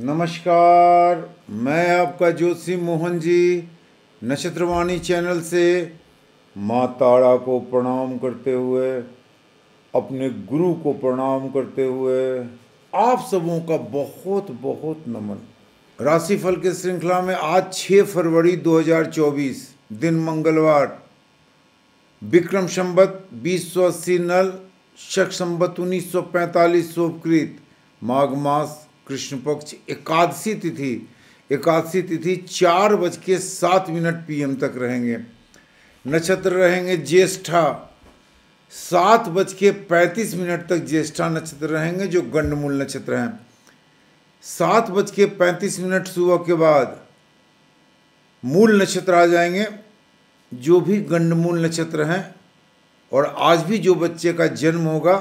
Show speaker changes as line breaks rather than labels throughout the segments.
नमस्कार मैं आपका ज्योतिषी मोहन जी नक्षत्रवाणी चैनल से माँ तारा को प्रणाम करते हुए अपने गुरु को प्रणाम करते हुए आप सबों का बहुत बहुत नमन राशिफल की श्रृंखला में आज 6 फरवरी 2024 दिन मंगलवार विक्रम संबत अस्सी नल शक संबत सौ उपकृत माघ मास कृष्ण पक्ष एकादशी तिथि एकादशी तिथि चार बज के सात मिनट पीएम तक रहेंगे नक्षत्र रहेंगे ज्येष्ठा सात बज के पैंतीस मिनट तक ज्येष्ठा नक्षत्र रहेंगे जो गंडमूल नक्षत्र हैं सात बज के पैंतीस मिनट सुबह के बाद मूल नक्षत्र आ जाएंगे जो भी गंडमूल नक्षत्र हैं और आज भी जो बच्चे का जन्म होगा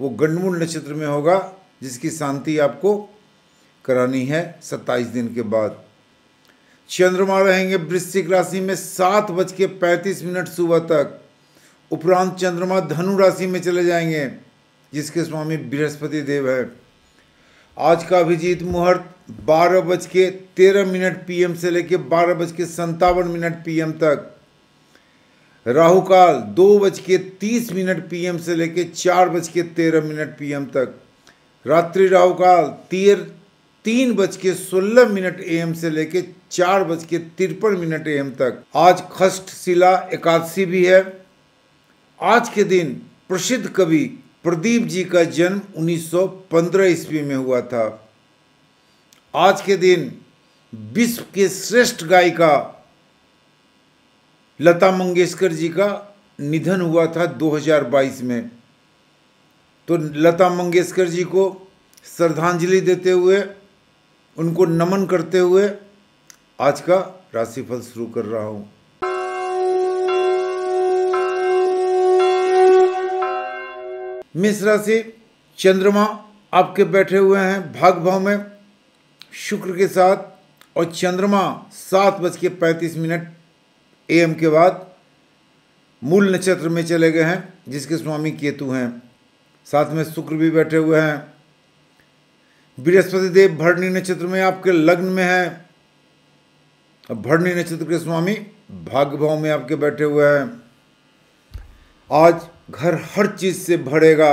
वो गंडमूल नक्षत्र में होगा जिसकी शांति आपको करानी है सत्ताईस दिन के बाद चंद्रमा रहेंगे वृश्चिक राशि में सात बज के पैंतीस मिनट सुबह तक उपरांत चंद्रमा धनु राशि में चले जाएंगे जिसके स्वामी बृहस्पति देव है आज का अभिजीत मुहूर्त बारह बज के तेरह मिनट पीएम से लेकर बारह बज के संतावन मिनट पीएम तक राहु काल दो बज के तीस मिनट पीएम से लेकर चार बज के तेरह मिनट पीएम तक रात्रि राहु काल तीर तीन बज के सोलह मिनट एम से लेके चार बज के तिरपन मिनट एम तक आज खष्ट शिला एकादशी भी है आज के दिन प्रसिद्ध कवि प्रदीप जी का जन्म 1915 ईस्वी में हुआ था आज के दिन विश्व के श्रेष्ठ गायिका लता मंगेशकर जी का निधन हुआ था 2022 में तो लता मंगेशकर जी को श्रद्धांजलि देते हुए उनको नमन करते हुए आज का राशिफल शुरू कर रहा हूं मिस राशि चंद्रमा आपके बैठे हुए हैं भाग भाव में शुक्र के साथ और चंद्रमा सात बज के पैंतीस मिनट एम के बाद मूल नक्षत्र में चले गए हैं जिसके स्वामी केतु हैं साथ में शुक्र भी बैठे हुए हैं बृहस्पति देव भरणी नक्षत्र में आपके लग्न में है भरणी नक्षत्र के स्वामी भाग्य भाव में आपके बैठे हुए हैं आज घर हर चीज से भरेगा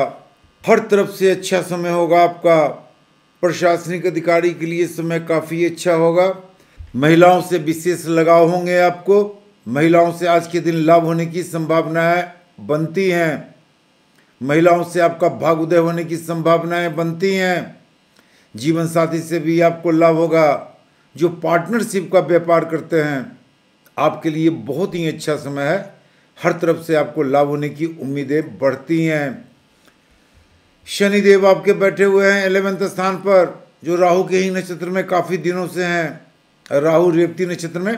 हर तरफ से अच्छा समय होगा आपका प्रशासनिक अधिकारी के लिए समय काफ़ी अच्छा होगा महिलाओं से विशेष लगाव होंगे आपको महिलाओं से आज के दिन लाभ होने की संभावनाएं बनती हैं महिलाओं से आपका भाग उदय होने की संभावनाएं बनती हैं जीवन साथी से भी आपको लाभ होगा जो पार्टनरशिप का व्यापार करते हैं आपके लिए बहुत ही अच्छा समय है हर तरफ से आपको लाभ होने की उम्मीदें बढ़ती हैं शनिदेव आपके बैठे हुए हैं एलेवेंथ स्थान पर जो राहु के ही नक्षत्र में काफ़ी दिनों से हैं राहु रेवती नक्षत्र में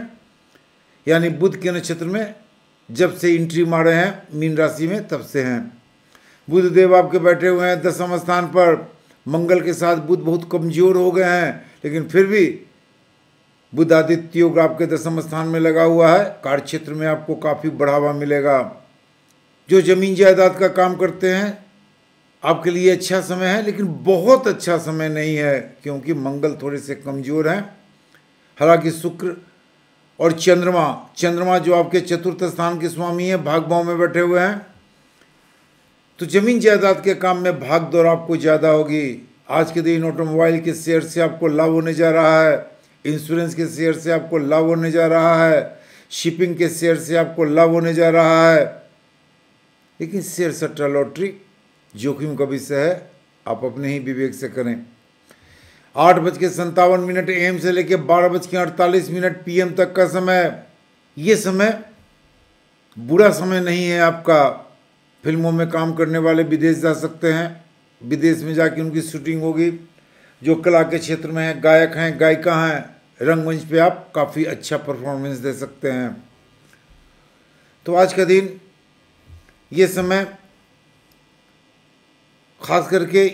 यानी बुध के नक्षत्र में जब से इंट्री मारे हैं मीन राशि में तब से हैं बुध देव आपके बैठे हुए हैं दसम स्थान पर मंगल के साथ बुद्ध बहुत कमजोर हो गए हैं लेकिन फिर भी बुद्ध आदित्य योग आपके दशम स्थान में लगा हुआ है कार्य क्षेत्र में आपको काफ़ी बढ़ावा मिलेगा जो जमीन जायदाद का काम करते हैं आपके लिए अच्छा समय है लेकिन बहुत अच्छा समय नहीं है क्योंकि मंगल थोड़े से कमज़ोर हैं हालांकि शुक्र और चंद्रमा चंद्रमा जो आपके चतुर्थ स्थान के स्वामी हैं भाग भाव में बैठे हुए हैं तो ज़मीन जायदाद के काम में भाग दौड़ आपको ज़्यादा होगी आज के दिन ऑटोमोबाइल के शेयर से आपको लाभ होने जा रहा है इंश्योरेंस के शेयर से आपको लाभ होने जा रहा है शिपिंग के शेयर से आपको लाभ होने जा रहा है लेकिन शेयर सट्टा लॉटरी जोखिम का विषय है आप अपने ही विवेक से करें आठ बज के संतावन मिनट एम से लेकर बारह बज के अड़तालीस मिनट पीएम तक का समय ये समय बुरा समय नहीं है आपका फिल्मों में काम करने वाले विदेश जा सकते हैं विदेश में जाके उनकी शूटिंग होगी जो कला के क्षेत्र में है गायक हैं गायिका हैं रंगमंच पे आप काफ़ी अच्छा परफॉर्मेंस दे सकते हैं तो आज का दिन ये समय खास करके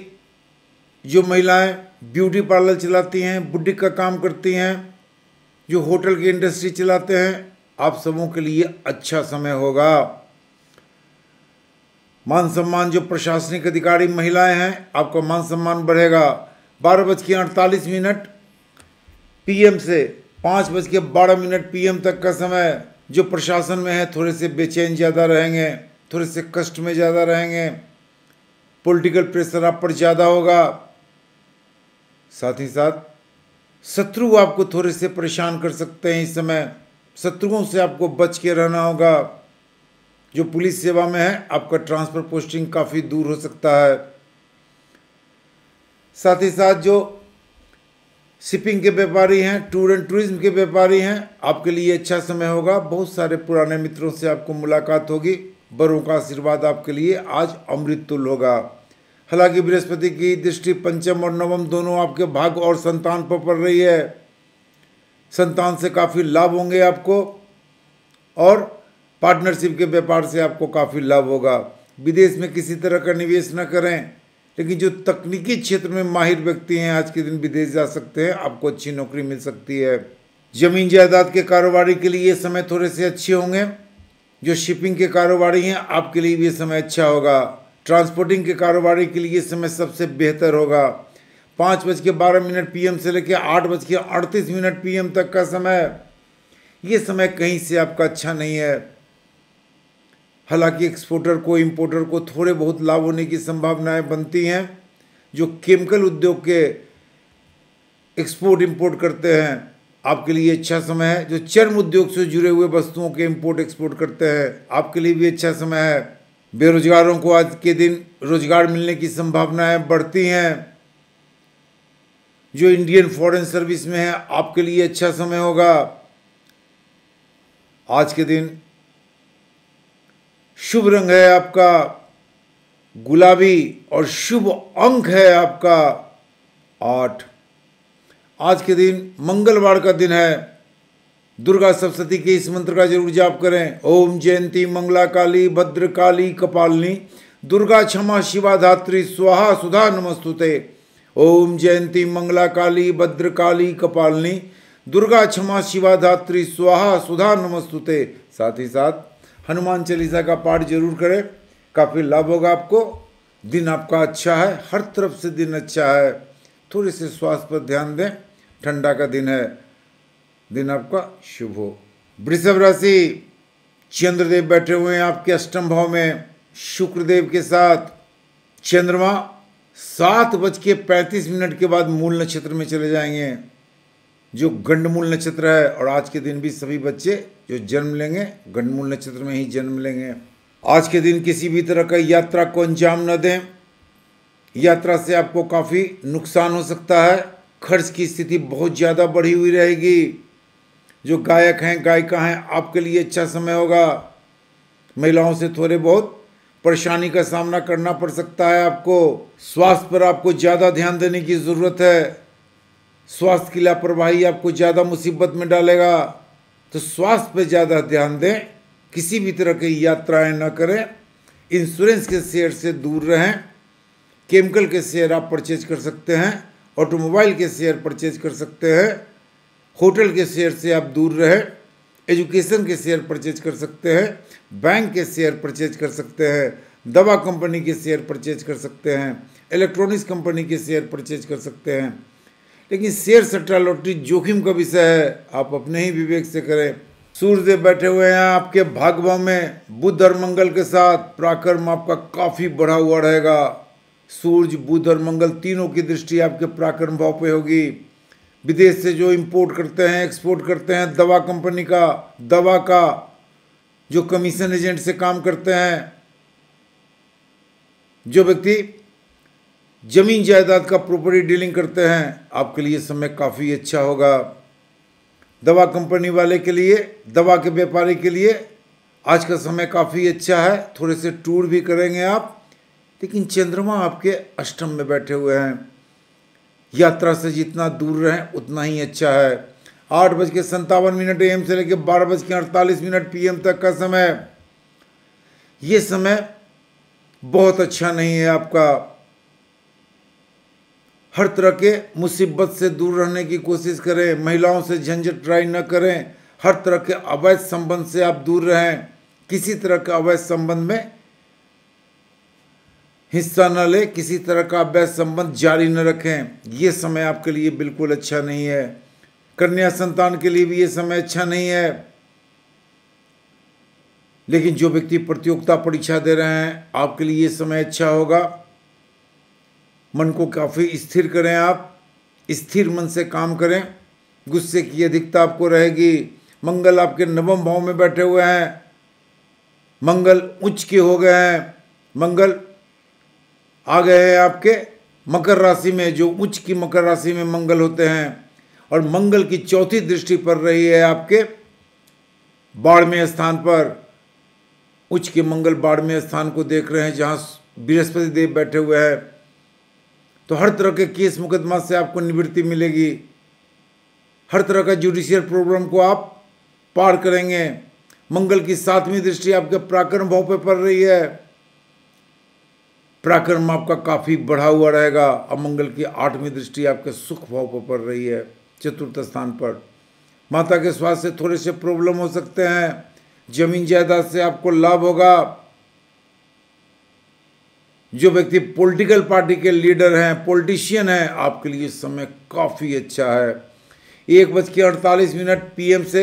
जो महिलाएं ब्यूटी पार्लर चलाती हैं बुटीक का काम करती हैं जो होटल की इंडस्ट्री चलाते हैं आप सबों के लिए अच्छा समय होगा मान सम्मान जो प्रशासनिक अधिकारी महिलाएं हैं आपका मान सम्मान बढ़ेगा बारह बज के अड़तालीस मिनट पीएम से पाँच बज के बारह मिनट पीएम तक का समय जो प्रशासन में है थोड़े से बेचैन ज़्यादा रहेंगे थोड़े से कष्ट में ज़्यादा रहेंगे पॉलिटिकल प्रेशर आप पर ज़्यादा होगा साथ ही साथ शत्रु आपको थोड़े से परेशान कर सकते हैं इस समय शत्रुओं से आपको बच के रहना होगा जो पुलिस सेवा में है आपका ट्रांसफर पोस्टिंग काफ़ी दूर हो सकता है साथ ही साथ जो शिपिंग के व्यापारी हैं टूर एंड टूरिज्म के व्यापारी हैं आपके लिए अच्छा समय होगा बहुत सारे पुराने मित्रों से आपको मुलाकात होगी बड़ों का आशीर्वाद आपके लिए आज अमृत तुल होगा हालांकि बृहस्पति की दृष्टि पंचम और नवम दोनों आपके भाग और संतान पर पड़ रही है संतान से काफ़ी लाभ होंगे आपको और पार्टनरशिप के व्यापार से आपको काफ़ी लाभ होगा विदेश में किसी तरह का निवेश न करें लेकिन जो तकनीकी क्षेत्र में माहिर व्यक्ति हैं आज के दिन विदेश जा सकते हैं आपको अच्छी नौकरी मिल सकती है ज़मीन जायदाद के कारोबारी के लिए ये समय थोड़े से अच्छे होंगे जो शिपिंग के कारोबारी हैं आपके लिए भी ये समय अच्छा होगा ट्रांसपोर्टिंग के कारोबारी के लिए ये समय सबसे बेहतर होगा पाँच बज के बारह मिनट पी से लेकर आठ बज के अड़तीस मिनट पी तक का समय ये समय कहीं से आपका अच्छा नहीं है हालांकि एक्सपोर्टर को इंपोर्टर को थोड़े बहुत लाभ होने की संभावनाएं बनती हैं जो केमिकल उद्योग के एक्सपोर्ट इंपोर्ट करते हैं आपके लिए अच्छा समय है जो चर्म उद्योग से जुड़े हुए वस्तुओं के इंपोर्ट एक्सपोर्ट करते हैं आपके लिए भी अच्छा समय है बेरोजगारों को आज के दिन रोजगार मिलने की संभावनाएं बढ़ती हैं जो इंडियन फॉरेन सर्विस में है आपके लिए अच्छा समय होगा आज के दिन शुभ रंग है आपका गुलाबी और शुभ अंक है आपका आठ आज के दिन मंगलवार का दिन है दुर्गा सप्तती के इस मंत्र का जरूर जाप करें ओम जयंती मंगला काली भद्र काली कपालनी दुर्गा क्षमा शिवा धात्री स्वाहा सुधा नमस्तुते ओम जयंती मंगला काली भद्र काली कपालिनी दुर्गा क्षमा शिवा धात्री स्वाहा सुधा नमस्तुते साथ ही साथ हनुमान चालीसा का पाठ जरूर करें काफ़ी लाभ होगा आपको दिन आपका अच्छा है हर तरफ से दिन अच्छा है थोड़े से स्वास्थ्य पर ध्यान दें ठंडा का दिन है दिन आपका शुभ हो वृषभ राशि चंद्रदेव बैठे हुए हैं आपके अष्टम भाव में शुक्रदेव के साथ चंद्रमा सात बज के पैंतीस मिनट के बाद मूल नक्षत्र में चले जाएंगे जो गंडमूल नक्षत्र है और आज के दिन भी सभी बच्चे जो जन्म लेंगे गंडमूल नक्षत्र में ही जन्म लेंगे आज के दिन किसी भी तरह का यात्रा को अंजाम न दें यात्रा से आपको काफ़ी नुकसान हो सकता है खर्च की स्थिति बहुत ज़्यादा बढ़ी हुई रहेगी जो गायक हैं गायिका हैं आपके लिए अच्छा समय होगा महिलाओं से थोड़े बहुत परेशानी का सामना करना पड़ सकता है आपको स्वास्थ्य पर आपको ज़्यादा ध्यान देने की ज़रूरत है स्वास्थ्य की लापरवाही आपको ज़्यादा मुसीबत में डालेगा तो स्वास्थ्य पे ज़्यादा ध्यान दें किसी भी तरह की यात्राएं ना करें इंश्योरेंस के शेयर से दूर रहें केमिकल के शेयर आप परचेज कर सकते हैं ऑटोमोबाइल के शेयर परचेज कर सकते हैं होटल के शेयर से आप दूर रहें एजुकेशन के शेयर परचेज कर सकते हैं बैंक के शेयर परचेज कर सकते हैं दवा कंपनी के शेयर परचेज कर सकते हैं इलेक्ट्रॉनिक्स कंपनी के शेयर परचेज कर सकते हैं लेकिन शेयर सट्टा लॉटरी जोखिम का विषय है आप अपने ही विवेक से करें सूर्यदेव बैठे हुए हैं आपके भागवा में बुध और मंगल के साथ प्राकर्म आपका काफ़ी बढ़ा हुआ रहेगा सूर्य बुध और मंगल तीनों की दृष्टि आपके प्राकर्म भाव पे होगी विदेश से जो इंपोर्ट करते हैं एक्सपोर्ट करते हैं दवा कंपनी का दवा का जो कमीशन एजेंट से काम करते हैं जो व्यक्ति ज़मीन जायदाद का प्रॉपर्टी डीलिंग करते हैं आपके लिए समय काफ़ी अच्छा होगा दवा कंपनी वाले के लिए दवा के व्यापारी के लिए आज का समय काफ़ी अच्छा है थोड़े से टूर भी करेंगे आप लेकिन चंद्रमा आपके अष्टम में बैठे हुए हैं यात्रा से जितना दूर रहें उतना ही अच्छा है आठ बज के संतावन मिनट एम से लेकर बारह बज के अड़तालीस मिनट पीएम तक का समय ये समय बहुत अच्छा नहीं है आपका हर तरह के मुसीबत से दूर रहने की कोशिश करें महिलाओं से झंझट ट्राई न करें हर तरह के अवैध संबंध से आप दूर रहें किसी तरह के अवैध संबंध में हिस्सा न लें किसी तरह का अवैध संबंध जारी न रखें ये समय आपके लिए बिल्कुल अच्छा नहीं है कन्या संतान के लिए भी ये समय अच्छा नहीं है लेकिन जो व्यक्ति प्रतियोगिता परीक्षा दे रहे हैं आपके लिए ये समय अच्छा होगा मन को काफ़ी स्थिर करें आप स्थिर मन से काम करें गुस्से की अधिकता आपको रहेगी मंगल आपके नवम भाव में बैठे हुए हैं मंगल उच्च के हो गए हैं मंगल आ गए हैं आपके मकर राशि में जो उच्च की मकर राशि में मंगल होते हैं और मंगल की चौथी दृष्टि पर रही है आपके बाड़मेय स्थान पर उच्च के मंगल बाड़मेय स्थान को देख रहे हैं जहाँ बृहस्पति देव बैठे हुए हैं तो हर तरह के केस मुकदमा से आपको निवृत्ति मिलेगी हर तरह का जुडिशियल प्रॉब्लम को आप पार करेंगे मंगल की सातवीं दृष्टि आपके प्राकर्म भाव पर पड़ रही है प्राकर्म आपका काफ़ी बढ़ा हुआ रहेगा अब मंगल की आठवीं दृष्टि आपके सुख भाव पर पड़ रही है चतुर्थ स्थान पर माता के स्वास्थ्य से थोड़े से प्रॉब्लम हो सकते हैं जमीन जायदाद से आपको लाभ होगा जो व्यक्ति पॉलिटिकल पार्टी के लीडर हैं पॉलिटिशियन हैं आपके लिए समय काफ़ी अच्छा है एक बज के अड़तालीस मिनट पीएम से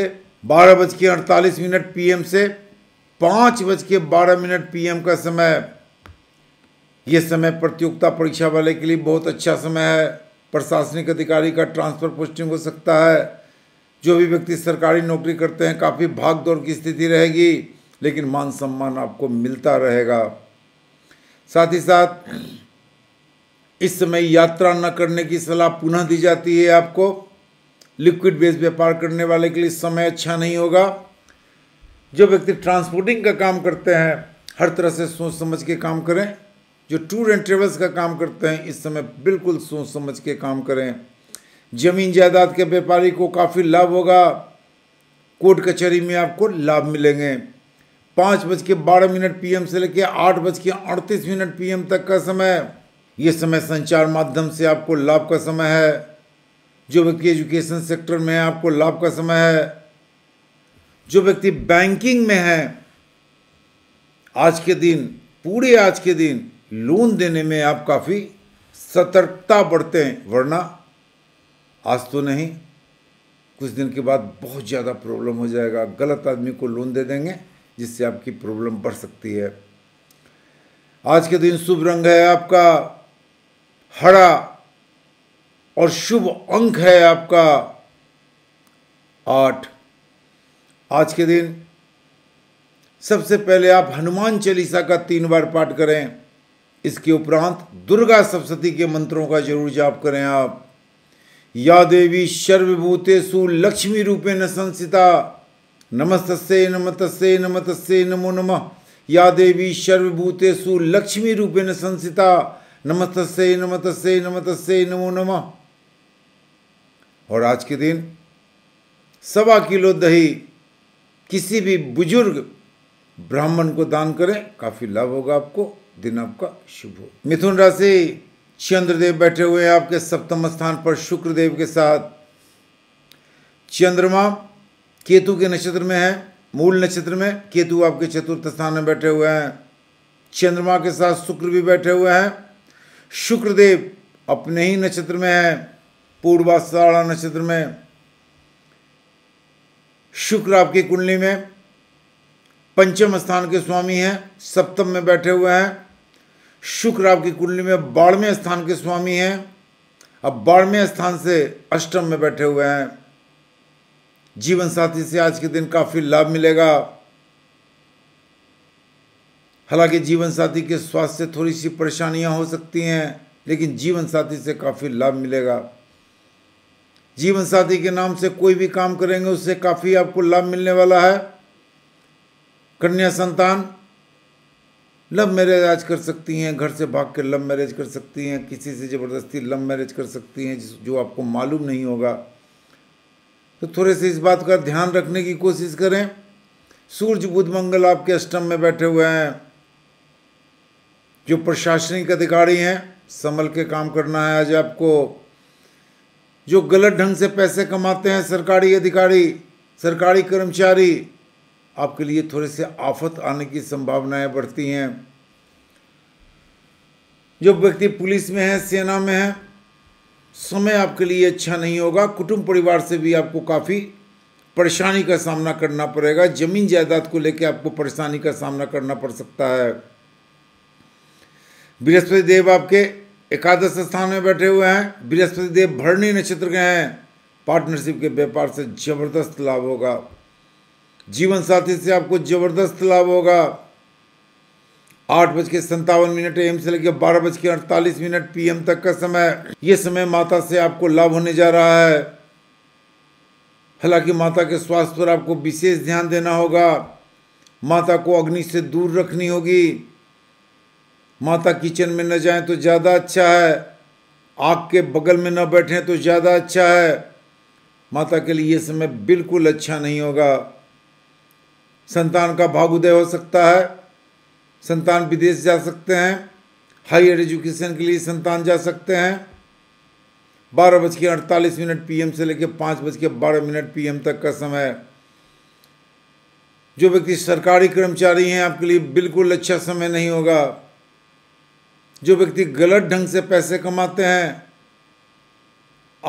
बारह बज के अड़तालीस मिनट पीएम से पाँच बज के बारह मिनट पीएम का समय यह समय प्रतियोगिता परीक्षा वाले के लिए बहुत अच्छा समय है प्रशासनिक अधिकारी का ट्रांसफर पोस्टिंग हो सकता है जो भी व्यक्ति सरकारी नौकरी करते हैं काफ़ी भाग की स्थिति रहेगी लेकिन मान सम्मान आपको मिलता रहेगा साथ ही साथ इस समय यात्रा न करने की सलाह पुनः दी जाती है आपको लिक्विड बेस व्यापार करने वाले के लिए समय अच्छा नहीं होगा जो व्यक्ति ट्रांसपोर्टिंग का काम करते हैं हर तरह से सोच समझ के काम करें जो टूर एंड ट्रेवल्स का काम करते हैं इस समय बिल्कुल सोच समझ के काम करें जमीन जायदाद के व्यापारी को काफ़ी लाभ होगा कोर्ट कचहरी में आपको लाभ मिलेंगे पाँच बज के बारह मिनट पीएम से लेकर आठ बज के अड़तीस मिनट पीएम तक का समय ये समय संचार माध्यम से आपको लाभ का समय है जो व्यक्ति एजुकेशन सेक्टर में है आपको लाभ का समय है जो व्यक्ति बैंकिंग में है आज के दिन पूरे आज के दिन लोन देने में आप काफ़ी सतर्कता बढ़ते हैं वरना आज तो नहीं कुछ दिन के बाद बहुत ज़्यादा प्रॉब्लम हो जाएगा गलत आदमी को लोन दे देंगे जिससे आपकी प्रॉब्लम बढ़ सकती है आज के दिन शुभ रंग है आपका हरा और शुभ अंक है आपका आठ आज के दिन सबसे पहले आप हनुमान चालीसा का तीन बार पाठ करें इसके उपरांत दुर्गा सप्तती के मंत्रों का जरूर जाप करें आप या देवी सर्वभूतेषु लक्ष्मी रूपे न संसिता नमस्तस्य नमतस्य नमतस्य नमो नमः या देवी सर्वभूतेषु लक्ष्मी रूपेण संसिता नमस्तस्य नमतस्य नमतस्य नमो नमः और आज के दिन सवा किलो दही किसी भी बुजुर्ग ब्राह्मण को दान करें काफ़ी लाभ होगा आपको दिन आपका शुभ हो मिथुन राशि चंद्रदेव बैठे हुए हैं आपके सप्तम स्थान पर शुक्रदेव के साथ चंद्रमा केतु के नक्षत्र में है मूल नक्षत्र में केतु आपके चतुर्थ स्थान में बैठे हुए हैं चंद्रमा के साथ शुक्र भी बैठे हुए हैं शुक्रदेव अपने ही नक्षत्र में है पूर्वाषाढ़ा नक्षत्र में शुक्र आपकी कुंडली में पंचम स्थान के स्वामी हैं सप्तम में बैठे हुए हैं शुक्र आपकी कुंडली में बारहवें स्थान के स्वामी हैं अब बारहवें स्थान से अष्टम में बैठे हुए हैं जीवन साथी से आज के दिन काफ़ी लाभ मिलेगा हालांकि जीवन साथी के स्वास्थ्य से थोड़ी सी परेशानियां हो सकती हैं लेकिन जीवन साथी से काफ़ी लाभ मिलेगा जीवन साथी के नाम से कोई भी काम करेंगे उससे काफ़ी आपको लाभ मिलने वाला है कन्या संतान लव मैरिज आज कर सकती हैं घर से भाग कर लव मैरिज कर सकती हैं किसी से ज़बरदस्ती लव मैरिज कर सकती हैं जो आपको मालूम नहीं होगा तो थोड़े से इस बात का ध्यान रखने की कोशिश करें सूर्य बुध मंगल आपके अष्टम में बैठे हुए हैं जो प्रशासनिक अधिकारी हैं संभल के काम करना है आज आपको जो गलत ढंग से पैसे कमाते हैं सरकारी अधिकारी सरकारी कर्मचारी आपके लिए थोड़े से आफत आने की संभावनाएं बढ़ती हैं जो व्यक्ति पुलिस में है सेना में है समय आपके लिए अच्छा नहीं होगा कुटुंब परिवार से भी आपको काफ़ी परेशानी का सामना करना पड़ेगा जमीन जायदाद को लेकर आपको परेशानी का सामना करना पड़ सकता है बृहस्पति देव आपके एकादश स्थान में बैठे हुए हैं बृहस्पति देव भरणी नक्षत्र के हैं पार्टनरशिप के व्यापार से जबरदस्त लाभ होगा जीवन साथी से आपको जबरदस्त लाभ होगा आठ बज के संतावन मिनट एम से लेकर बारह बज के अड़तालीस मिनट पीएम तक का समय ये समय माता से आपको लाभ होने जा रहा है हालांकि माता के स्वास्थ्य पर आपको विशेष ध्यान देना होगा माता को अग्नि से दूर रखनी होगी माता किचन में न जाएं तो ज़्यादा अच्छा है आग के बगल में न बैठें तो ज़्यादा अच्छा है माता के लिए ये समय बिल्कुल अच्छा नहीं होगा संतान का भागुदय हो सकता है संतान विदेश जा सकते हैं हायर एजुकेशन के लिए संतान जा सकते हैं बारह बज के अड़तालीस मिनट पीएम से लेकर पाँच बज के बारह मिनट पीएम तक का समय जो व्यक्ति सरकारी कर्मचारी हैं आपके लिए बिल्कुल अच्छा समय नहीं होगा जो व्यक्ति गलत ढंग से पैसे कमाते हैं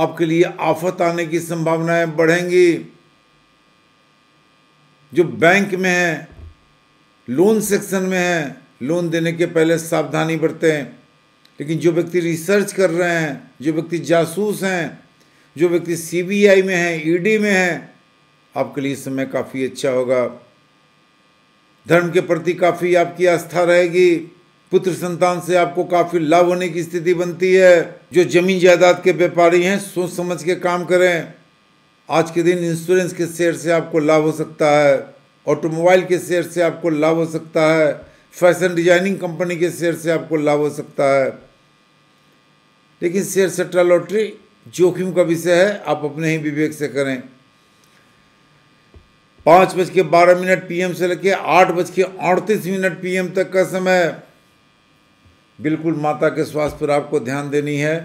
आपके लिए आफत आने की संभावनाएं बढ़ेंगी जो बैंक में हैं लोन सेक्शन में है लोन देने के पहले सावधानी बरतें लेकिन जो व्यक्ति रिसर्च कर रहे हैं जो व्यक्ति जासूस हैं जो व्यक्ति सीबीआई में है ईडी e में है आपके लिए समय काफ़ी अच्छा होगा धर्म के प्रति काफ़ी आपकी आस्था रहेगी पुत्र संतान से आपको काफ़ी लाभ होने की स्थिति बनती है जो जमीन जायदाद के व्यापारी हैं सोच समझ के काम करें आज के दिन इंश्योरेंस के शेयर से आपको लाभ हो सकता है ऑटोमोबाइल के शेयर से आपको लाभ हो सकता है फैशन डिजाइनिंग कंपनी के शेयर से आपको लाभ हो सकता है लेकिन शेयर सट्टा लॉटरी जोखिम का विषय है आप अपने ही विवेक से करें पाँच बज के बारह मिनट पीएम से लेकर आठ बज के अड़तीस मिनट पीएम तक का समय बिल्कुल माता के स्वास्थ्य पर आपको ध्यान देनी है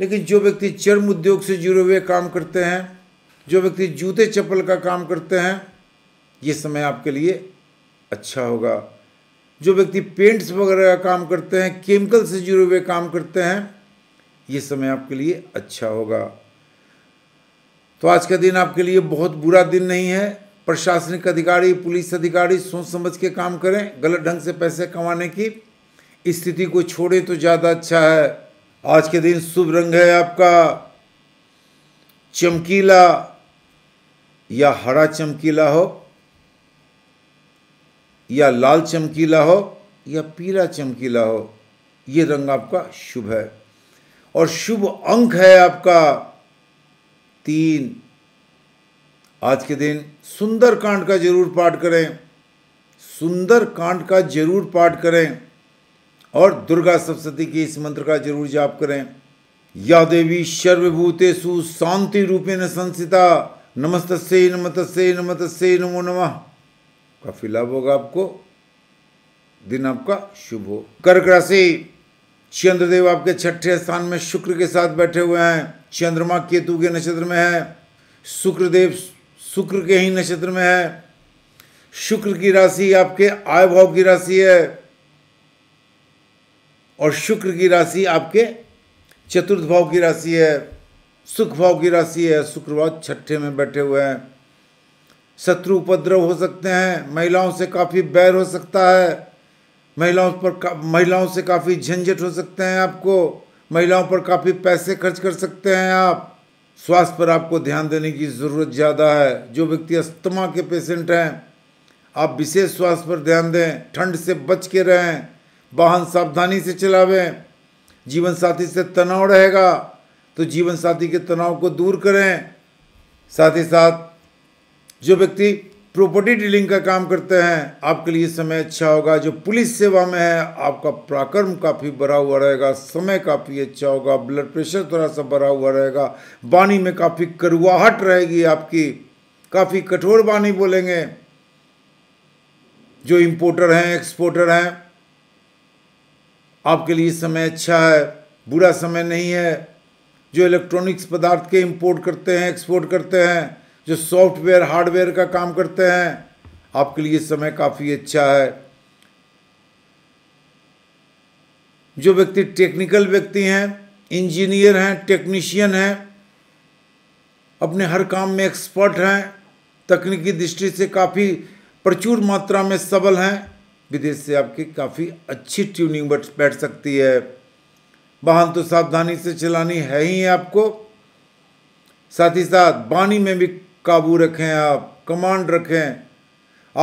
लेकिन जो व्यक्ति चर्म उद्योग से जुड़े हुए काम करते हैं जो व्यक्ति जूते चप्पल का काम करते हैं ये समय आपके लिए अच्छा होगा जो व्यक्ति पेंट्स वगैरह का काम करते हैं केमिकल से जुड़े हुए काम करते हैं ये समय आपके लिए अच्छा होगा तो आज का दिन आपके लिए बहुत बुरा दिन नहीं है प्रशासनिक अधिकारी पुलिस अधिकारी सोच समझ के काम करें गलत ढंग से पैसे कमाने की स्थिति को छोड़ें तो ज़्यादा अच्छा है आज के दिन शुभ रंग है आपका चमकीला या हरा चमकीला हो या लाल चमकीला हो या पीला चमकीला हो ये रंग आपका शुभ है और शुभ अंक है आपका तीन आज के दिन सुंदर कांड का जरूर पाठ करें सुंदर कांड का जरूर पाठ करें और दुर्गा सप्तती के इस मंत्र का जरूर जाप करें या देवी सर्वभूतेषु शांति रूपेण संसिता से नमत नमतस्य नमो नमः काफी लाभ होगा आपको दिन आपका शुभ हो कर्क राशि चंद्रदेव आपके छठे स्थान में शुक्र के साथ बैठे हुए हैं चंद्रमा केतु के नक्षत्र में है शुक्रदेव शुक्र के ही नक्षत्र में है शुक्र की राशि आपके आय भाव की राशि है और शुक्र की राशि आपके चतुर्थ भाव की राशि है सुख भाव की राशि है शुक्रवार छठे में बैठे हुए हैं शत्रु उपद्रव हो सकते हैं महिलाओं से काफ़ी बैर हो सकता है महिलाओं पर महिलाओं से काफ़ी झंझट हो सकते हैं आपको महिलाओं पर काफ़ी पैसे खर्च कर सकते हैं आप स्वास्थ्य पर आपको ध्यान देने की ज़रूरत ज़्यादा है जो व्यक्ति अस्थमा के पेशेंट हैं आप विशेष स्वास्थ्य पर ध्यान दें ठंड से बच के रहें वाहन सावधानी से चलावें जीवन साथी से तनाव रहेगा तो जीवन साथी के तनाव को दूर करें साथ ही साथ जो व्यक्ति प्रॉपर्टी डीलिंग का काम करते हैं आपके लिए समय अच्छा होगा जो पुलिस सेवा में है आपका पराक्रम काफ़ी बढ़ा हुआ रहेगा समय काफ़ी अच्छा होगा ब्लड प्रेशर थोड़ा सा बढ़ा हुआ रहेगा वाणी में काफ़ी करुआहट रहेगी आपकी काफ़ी कठोर वाणी बोलेंगे जो इम्पोर्टर हैं एक्सपोर्टर हैं आपके लिए समय अच्छा है बुरा समय नहीं है जो इलेक्ट्रॉनिक्स पदार्थ के इम्पोर्ट करते हैं एक्सपोर्ट करते हैं जो सॉफ्टवेयर हार्डवेयर का काम करते हैं आपके लिए समय काफ़ी अच्छा है जो व्यक्ति टेक्निकल व्यक्ति हैं इंजीनियर हैं टेक्नीशियन हैं अपने हर काम में एक्सपर्ट हैं तकनीकी दृष्टि से काफ़ी प्रचुर मात्रा में सबल हैं विदेश से आपकी काफ़ी अच्छी ट्यूनिंग बैठ सकती है वाहन तो सावधानी से चलानी है ही आपको साथ ही साथ वाणी में भी काबू रखें आप कमांड रखें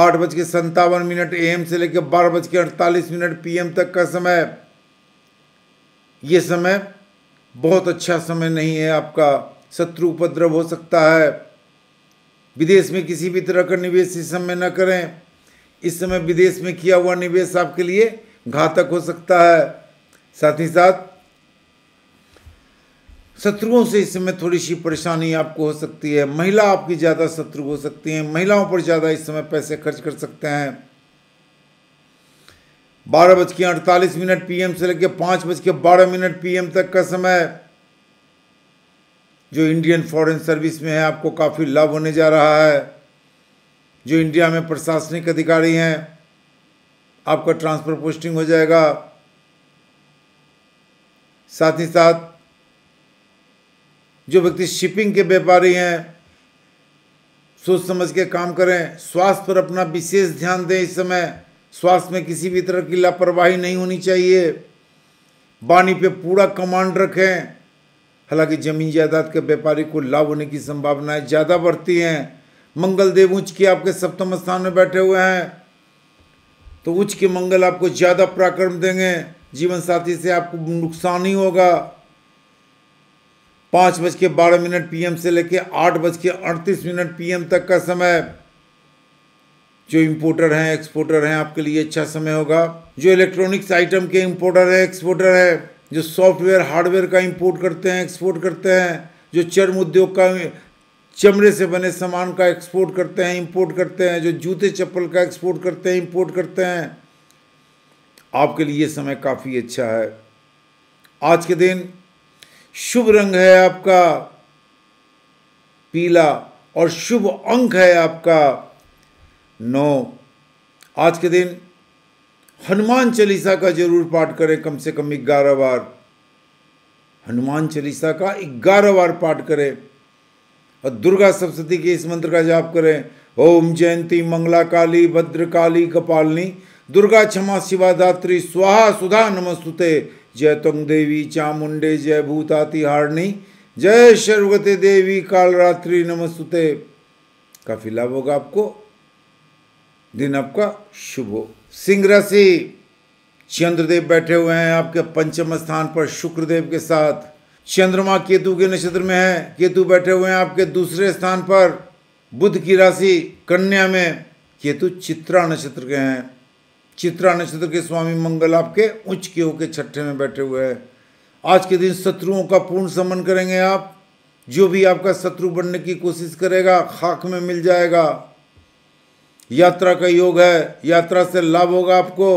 आठ बज के संतावन मिनट एम से लेकर बारह बज के अड़तालीस मिनट पीएम तक का समय ये समय बहुत अच्छा समय नहीं है आपका शत्रु उपद्रव हो सकता है विदेश में किसी भी तरह का निवेश इस समय न करें इस समय विदेश में किया हुआ निवेश आपके लिए घातक हो सकता है साथ ही साथ शत्रुओं से इस समय थोड़ी सी परेशानी आपको हो सकती है महिला आपकी ज़्यादा शत्रु हो सकती हैं महिलाओं पर ज़्यादा इस समय पैसे खर्च कर सकते हैं बारह बज के अड़तालीस मिनट पीएम से लेकर पाँच बज के बारह मिनट पीएम तक का समय जो इंडियन फॉरेन सर्विस में है आपको काफ़ी लाभ होने जा रहा है जो इंडिया में प्रशासनिक अधिकारी हैं आपका ट्रांसफ़र पोस्टिंग हो जाएगा साथ ही साथ जो व्यक्ति शिपिंग के व्यापारी हैं सोच समझ के काम करें स्वास्थ्य पर अपना विशेष ध्यान दें इस समय स्वास्थ्य में किसी भी तरह की लापरवाही नहीं होनी चाहिए वाणी पे पूरा कमांड रखें हालांकि जमीन जायदाद के व्यापारी को लाभ होने की संभावनाएं ज़्यादा बढ़ती हैं मंगल देव उच्च के आपके सप्तम स्थान में बैठे हुए हैं तो उच्च के मंगल आपको ज़्यादा पराक्रम देंगे जीवन साथी से आपको नुकसान ही होगा पाँच बज के बारह मिनट पीएम से लेकर आठ बज के अड़तीस मिनट पीएम तक का समय जो इम्पोर्टर हैं एक्सपोर्टर हैं आपके लिए अच्छा समय होगा जो इलेक्ट्रॉनिक्स आइटम के इम्पोर्टर है एक्सपोर्टर है जो सॉफ्टवेयर हार्डवेयर का इम्पोर्ट करते हैं एक्सपोर्ट करते हैं जो चर्म उद्योग का चमड़े से बने सामान का एक्सपोर्ट करते हैं इंपोर्ट करते हैं जो जूते चप्पल का एक्सपोर्ट करते हैं इंपोर्ट करते हैं आपके लिए समय काफ़ी अच्छा है आज के दिन शुभ रंग है आपका पीला और शुभ अंक है आपका नौ आज के दिन हनुमान चालीसा का जरूर पाठ करें कम से कम ग्यारह बार हनुमान चालीसा का ग्यारह बार पाठ करें और दुर्गा सप्तती के इस मंत्र का जाप करें ओम जयंती मंगला काली भद्रकाली कपालिनी दुर्गा क्षमा शिवादात्री स्वाहा सुधा नमस्तुते जय तुंग देवी चामुंडे जय भूतातिहारणी जय शर्वते देवी कालरात्रि नमस्तुते काफी लाभ होगा आपको दिन आपका शुभ हो सिंह राशि चंद्रदेव बैठे हुए हैं आपके पंचम स्थान पर शुक्रदेव के साथ चंद्रमा केतु के नक्षत्र में है केतु बैठे हुए हैं आपके दूसरे स्थान पर बुध की राशि कन्या में केतु चित्रा नक्षत्र के हैं चित्रा नक्षत्र के स्वामी मंगल आपके उच्च के होके छठे में बैठे हुए हैं आज के दिन शत्रुओं का पूर्ण समन करेंगे आप जो भी आपका शत्रु बनने की कोशिश करेगा खाक में मिल जाएगा यात्रा का योग है यात्रा से लाभ होगा आपको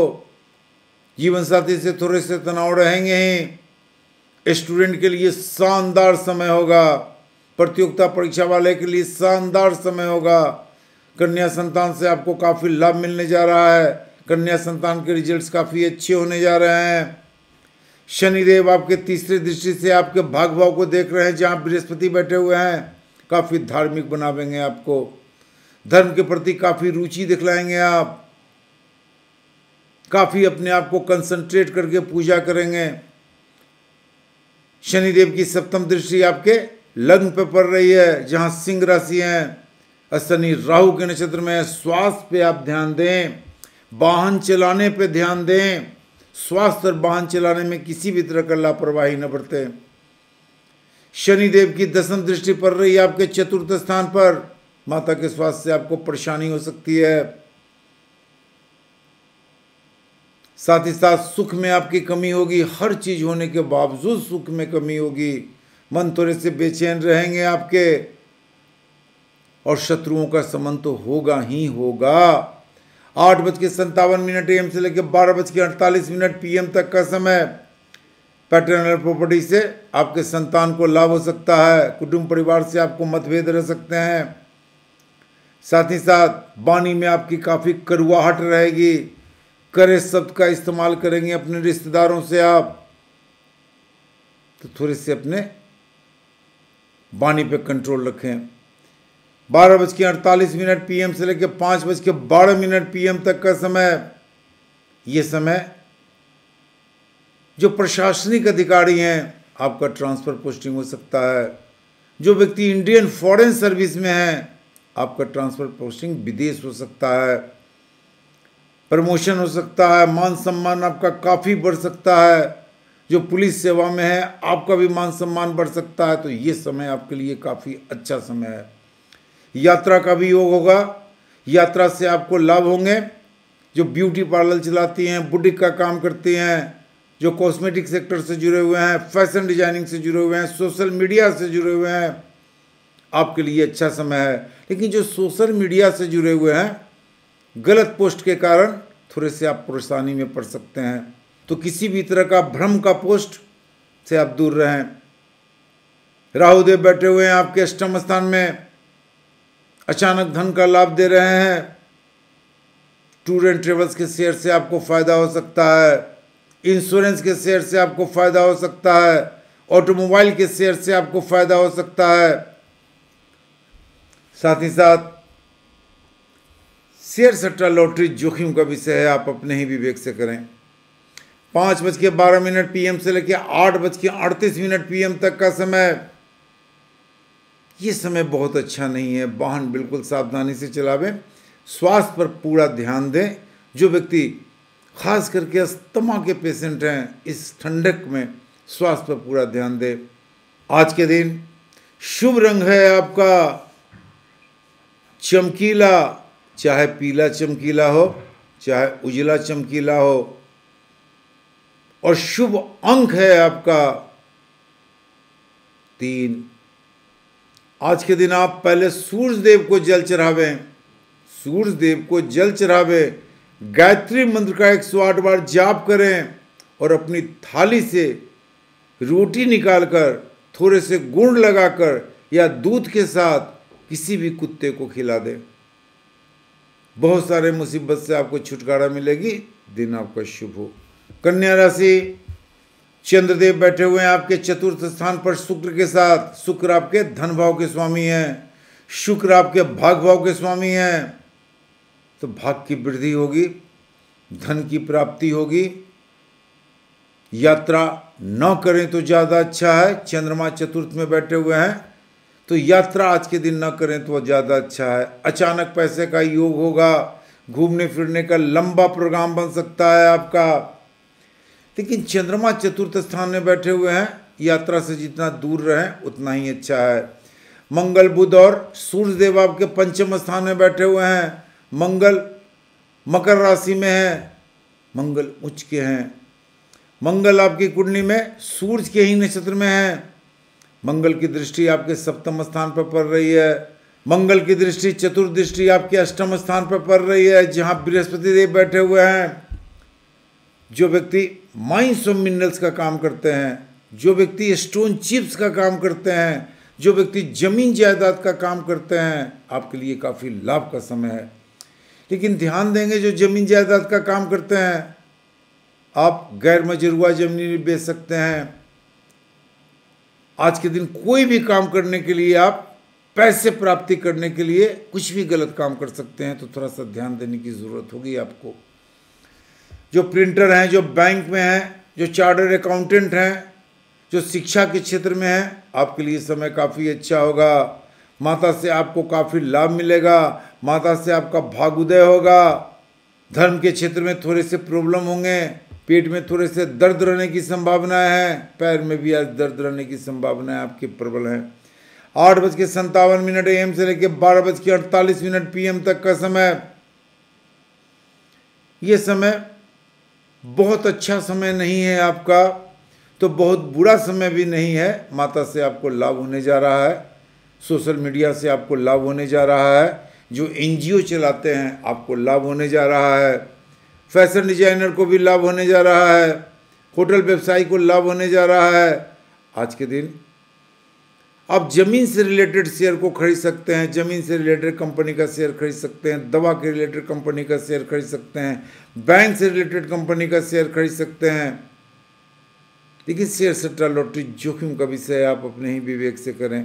जीवन साथी से थोड़े से तनाव रहेंगे ही स्टूडेंट के लिए शानदार समय होगा प्रतियोगिता परीक्षा वाले के लिए शानदार समय होगा कन्या संतान से आपको काफ़ी लाभ मिलने जा रहा है कन्या संतान के रिजल्ट्स काफ़ी अच्छे होने जा रहे हैं शनिदेव आपके तीसरे दृष्टि से आपके भाग भाव को देख रहे हैं जहाँ बृहस्पति बैठे हुए हैं काफ़ी धार्मिक बनावेंगे आपको धर्म के प्रति काफ़ी रुचि दिखलाएंगे आप काफ़ी अपने आप को कंसंट्रेट करके पूजा करेंगे शनिदेव की सप्तम दृष्टि आपके लग्न पे पड़ रही है जहाँ सिंह राशि है और शनि राहु के नक्षत्र में स्वास्थ्य पे आप ध्यान दें वाहन चलाने पर ध्यान दें स्वास्थ्य और वाहन चलाने में किसी भी तरह का लापरवाही न बरतें शनिदेव की दसम दृष्टि पड़ रही है आपके चतुर्थ स्थान पर माता के स्वास्थ्य से आपको परेशानी हो सकती है साथ ही साथ सुख में आपकी कमी होगी हर चीज होने के बावजूद सुख में कमी होगी मन थोड़े से बेचैन रहेंगे आपके और शत्रुओं का समन तो होगा ही होगा आठ बज के संतावन मिनट एम से लेकर बारह बज के अड़तालीस मिनट पीएम तक का समय पैटर्नल प्रॉपर्टी से आपके संतान को लाभ हो सकता है कुटुंब परिवार से आपको मतभेद रह सकते हैं साथ ही साथ वाणी में आपकी काफ़ी करुआहट रहेगी करे शब्द का इस्तेमाल करेंगे अपने रिश्तेदारों से आप तो थोड़े से अपने वाणी पे कंट्रोल रखें बारह बज के अड़तालीस मिनट पी से लेकर पाँच बज के बारह मिनट पी तक का समय ये समय जो प्रशासनिक अधिकारी हैं आपका ट्रांसफ़र पोस्टिंग हो सकता है जो व्यक्ति इंडियन फॉरेन सर्विस में है आपका ट्रांसफ़र पोस्टिंग विदेश हो सकता है प्रमोशन हो सकता है मान सम्मान आपका काफ़ी बढ़ सकता है जो पुलिस सेवा में है आपका भी मान सम्मान बढ़ सकता है तो ये समय आपके लिए काफ़ी अच्छा समय है यात्रा का भी योग होगा यात्रा से आपको लाभ होंगे जो ब्यूटी पार्लर चलाती हैं बुटीक का काम करती हैं जो कॉस्मेटिक सेक्टर से जुड़े हुए हैं फैशन डिजाइनिंग से जुड़े हुए हैं सोशल मीडिया से जुड़े हुए हैं आपके लिए अच्छा समय है लेकिन जो सोशल मीडिया से जुड़े हुए हैं गलत पोस्ट के कारण थोड़े से आप परेशानी में पड़ सकते हैं तो किसी भी तरह का भ्रम का पोस्ट से आप दूर रहें राहुदेव बैठे हुए हैं आपके अष्टम स्थान में अचानक धन का लाभ दे रहे हैं टूर एंड ट्रेवल्स के शेयर से आपको फ़ायदा हो सकता है इंश्योरेंस के शेयर से आपको फ़ायदा हो सकता है ऑटोमोबाइल के शेयर से आपको फ़ायदा हो सकता है साथ ही साथ शेयर सट्टा लॉटरी जोखिम का विषय है आप अपने ही विवेक से करें पाँच बज के बारह मिनट पीएम से लेकर आठ बज के अड़तीस मिनट पीएम तक का समय ये समय बहुत अच्छा नहीं है वाहन बिल्कुल सावधानी से चलावें स्वास्थ्य पर पूरा ध्यान दें जो व्यक्ति खास करके अस्थमा के पेशेंट हैं इस ठंडक में स्वास्थ्य पर पूरा ध्यान दें आज के दिन शुभ रंग है आपका चमकीला चाहे पीला चमकीला हो चाहे उजला चमकीला हो और शुभ अंक है आपका तीन आज के दिन आप पहले सूर्य देव को जल चढ़ावें सूर्य देव को जल चढ़ावें गायत्री मंत्र का एक सौ आठ बार जाप करें और अपनी थाली से रोटी निकालकर थोड़े से गुड़ लगाकर या दूध के साथ किसी भी कुत्ते को खिला दें बहुत सारे मुसीबत से आपको छुटकारा मिलेगी दिन आपका शुभ हो कन्या राशि चंद्रदेव बैठे हुए हैं आपके चतुर्थ स्थान पर शुक्र के साथ शुक्र आपके धन भाव के स्वामी हैं शुक्र आपके भाग भाव के स्वामी हैं तो भाग की वृद्धि होगी धन की प्राप्ति होगी यात्रा न करें तो ज़्यादा अच्छा है चंद्रमा चतुर्थ में बैठे हुए हैं तो यात्रा आज के दिन न करें तो ज़्यादा अच्छा है अचानक पैसे का योग होगा घूमने फिरने का लंबा प्रोग्राम बन सकता है आपका लेकिन चंद्रमा चतुर्थ स्थान में बैठे हुए हैं यात्रा से जितना दूर रहें उतना ही अच्छा है मंगल बुध और सूर्य देव आपके पंचम स्थान में बैठे हुए हैं मंगल मकर राशि में है मंगल उच्च के हैं मंगल आपकी कुंडली में सूर्य के ही नक्षत्र में है मंगल की दृष्टि आपके सप्तम स्थान पर पड़ रही है मंगल की दृष्टि चतुर्दृष्टि आपके अष्टम स्थान पर पड़ रही है जहाँ बृहस्पति देव बैठे हुए हैं जो व्यक्ति माइंस ऑफ मिनरल्स का काम करते हैं जो व्यक्ति स्टोन चिप्स का काम करते हैं जो व्यक्ति जमीन जायदाद का काम करते हैं आपके लिए काफ़ी लाभ का समय है लेकिन ध्यान देंगे जो जमीन जायदाद का काम करते हैं आप गैर मजरुआ जमीन भी बेच सकते हैं आज के दिन कोई भी काम करने के लिए आप पैसे प्राप्ति करने के लिए कुछ भी गलत काम कर सकते हैं तो थोड़ा सा ध्यान देने की ज़रूरत होगी आपको जो प्रिंटर हैं जो बैंक में हैं जो चार्टर्ड अकाउंटेंट हैं जो शिक्षा के क्षेत्र में हैं आपके लिए समय काफ़ी अच्छा होगा माता से आपको काफ़ी लाभ मिलेगा माता से आपका भागुदय होगा धर्म के क्षेत्र में थोड़े से प्रॉब्लम होंगे पेट में थोड़े से दर्द रहने की संभावना है पैर में भी आज दर्द रहने की संभावना है आपके प्रबल है आठ बज के संतावन मिनट एम से लेकर बारह बज के अड़तालीस मिनट पीएम तक का समय ये समय बहुत अच्छा समय नहीं है आपका तो बहुत बुरा समय भी नहीं है माता से आपको लाभ होने जा रहा है सोशल मीडिया से आपको लाभ होने जा रहा है जो एनजीओ चलाते हैं आपको लाभ होने जा रहा है फैशन डिजाइनर को भी लाभ होने जा रहा है होटल व्यवसायी को लाभ होने जा रहा है आज के दिन आप ज़मीन से रिलेटेड शेयर को खरीद सकते हैं ज़मीन से रिलेटेड कंपनी का शेयर खरीद सकते हैं दवा के रिलेटेड कंपनी का शेयर खरीद सकते हैं बैंक से रिलेटेड कंपनी का शेयर खरीद सकते हैं लेकिन शेयर सट्टा लॉटरी जोखिम का विषय आप अपने ही विवेक से करें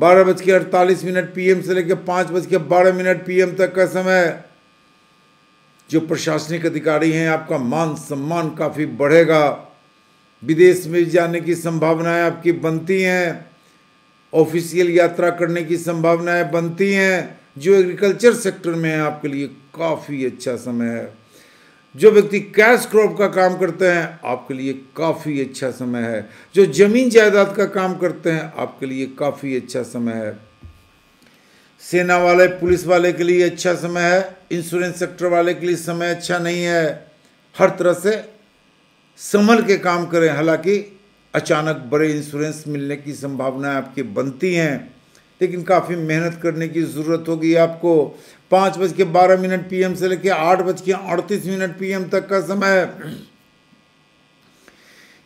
बारह बज के अड़तालीस मिनट पीएम से लेकर पाँच बज के बारह मिनट पीएम तक का समय जो प्रशासनिक अधिकारी हैं आपका मान सम्मान काफ़ी बढ़ेगा विदेश में जाने की संभावनाएं आपकी बनती हैं ऑफिशियल यात्रा करने की संभावनाएं बनती हैं जो एग्रीकल्चर सेक्टर में है आपके लिए काफ़ी अच्छा समय है जो व्यक्ति कैश क्रॉप का काम करते हैं आपके लिए काफ़ी अच्छा समय है जो जमीन जायदाद का काम करते हैं आपके लिए काफ़ी अच्छा समय है सेना वाले पुलिस वाले के लिए अच्छा समय है इंश्योरेंस सेक्टर वाले के लिए समय अच्छा नहीं है हर तरह से संभल के काम करें हालांकि अचानक बड़े इंश्योरेंस मिलने की संभावनाएं आपकी बनती हैं लेकिन काफ़ी मेहनत करने की ज़रूरत होगी आपको पाँच बज के बारह मिनट पीएम से लेकर आठ बज के अड़तीस मिनट पीएम तक का समय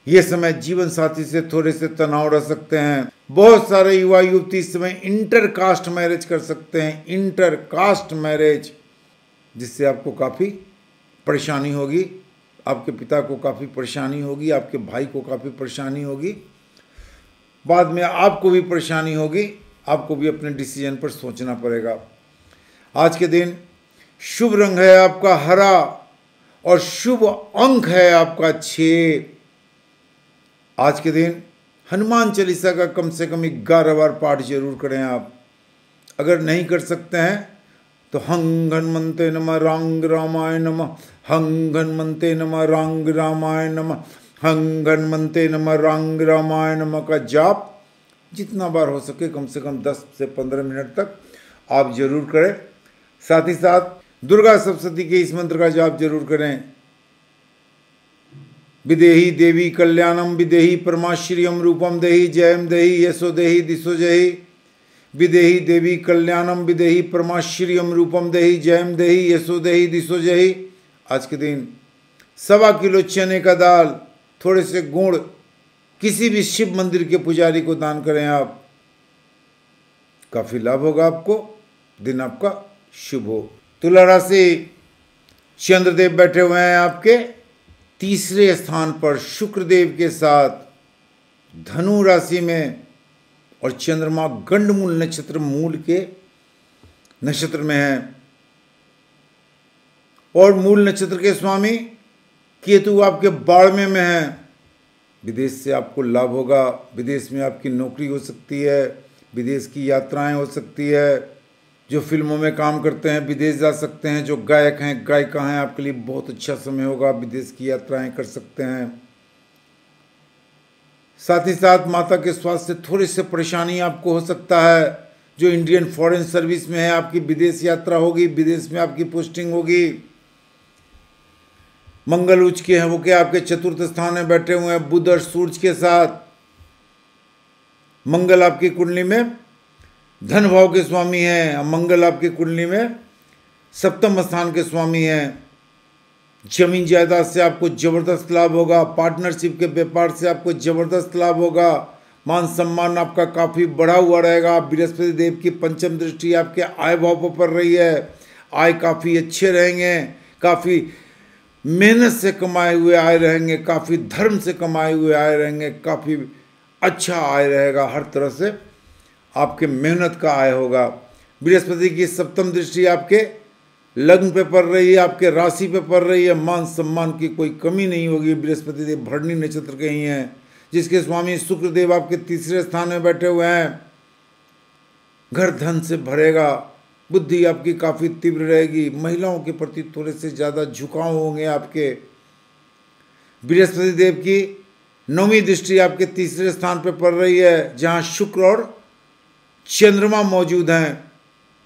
ये समय जीवन साथी से थोड़े से तनाव रह सकते हैं बहुत सारे युवा युवती इस समय इंटर कास्ट मैरिज कर सकते हैं इंटर कास्ट मैरिज जिससे आपको काफ़ी परेशानी होगी आपके पिता को काफ़ी परेशानी होगी आपके भाई को काफ़ी परेशानी होगी बाद में आपको भी परेशानी होगी आपको भी अपने डिसीजन पर सोचना पड़ेगा आज के दिन शुभ रंग है आपका हरा और शुभ अंक है आपका छ आज के दिन हनुमान चालीसा का कम से कम ग्यारह बार पाठ जरूर करें आप अगर नहीं कर सकते हैं तो हंग हनुमते नम रांग रामाय नम हंग हनुमते नम रांग रामाय नम हंग हनुमते नम रांग रामाय नम का जाप जितना बार हो सके कम से कम दस से पंद्रह मिनट तक आप जरूर करें साथ ही साथ दुर्गा सप्तती के इस मंत्र का जाप जरूर करें विदेही देवी कल्याणम विदेही परमाश्रियम रूपम देही जयम देही यशो देही दिशो जयी विदेही देवी कल्याणम विदेही परमाश्रियम रूपम देही जयम देही यशो देही दिशो जही आज के दिन सवा किलो चने का दाल थोड़े से गुड़ किसी भी शिव मंदिर के पुजारी को दान करें आप काफ़ी लाभ होगा आपको दिन आपका शुभ हो तुला राशि चंद्रदेव बैठे हुए हैं आपके तीसरे स्थान पर शुक्रदेव के साथ धनु राशि में और चंद्रमा गंडमूल नक्षत्र मूल के नक्षत्र में है और मूल नक्षत्र के स्वामी केतु आपके बाड़मे में है विदेश से आपको लाभ होगा विदेश में आपकी नौकरी हो सकती है विदेश की यात्राएं हो सकती है जो फिल्मों में काम करते हैं विदेश जा सकते हैं जो गायक हैं गायिका हैं आपके लिए बहुत अच्छा समय होगा विदेश की यात्राएं कर सकते हैं साथ ही साथ माता के स्वास्थ्य से थोड़ी से परेशानी आपको हो सकता है जो इंडियन फॉरेन सर्विस में है आपकी विदेश यात्रा होगी विदेश में आपकी पोस्टिंग होगी मंगल उच्च के हैं वो क्या आपके चतुर्थ स्थान में बैठे हुए हैं बुध और सूर्य के साथ मंगल आपकी कुंडली में धन भाव के स्वामी हैं मंगल आपकी कुंडली में सप्तम स्थान के स्वामी हैं जमीन जायदाद से आपको ज़बरदस्त लाभ होगा पार्टनरशिप के व्यापार से आपको ज़बरदस्त लाभ होगा मान सम्मान आपका काफ़ी बढ़ा हुआ रहेगा बृहस्पति देव की पंचम दृष्टि आपके आय भाव पर रही है आय काफ़ी अच्छे रहेंगे काफ़ी मेहनत से कमाए हुए आय रहेंगे काफ़ी धर्म से कमाए हुए आय रहेंगे काफ़ी अच्छा आय रहेगा हर तरह से आपके मेहनत का आय होगा बृहस्पति की सप्तम दृष्टि आपके लग्न पे पड़ रही है आपके राशि पे पड़ रही है मान सम्मान की कोई कमी नहीं होगी बृहस्पति देव भरणी नक्षत्र के ही हैं जिसके स्वामी शुक्रदेव आपके तीसरे स्थान में बैठे हुए हैं घर धन से भरेगा बुद्धि आपकी काफ़ी तीव्र रहेगी महिलाओं के प्रति थोड़े से ज़्यादा झुकाव होंगे आपके बृहस्पति देव की नौवीं दृष्टि आपके तीसरे स्थान पर पड़ रही है जहाँ शुक्र और चंद्रमा मौजूद हैं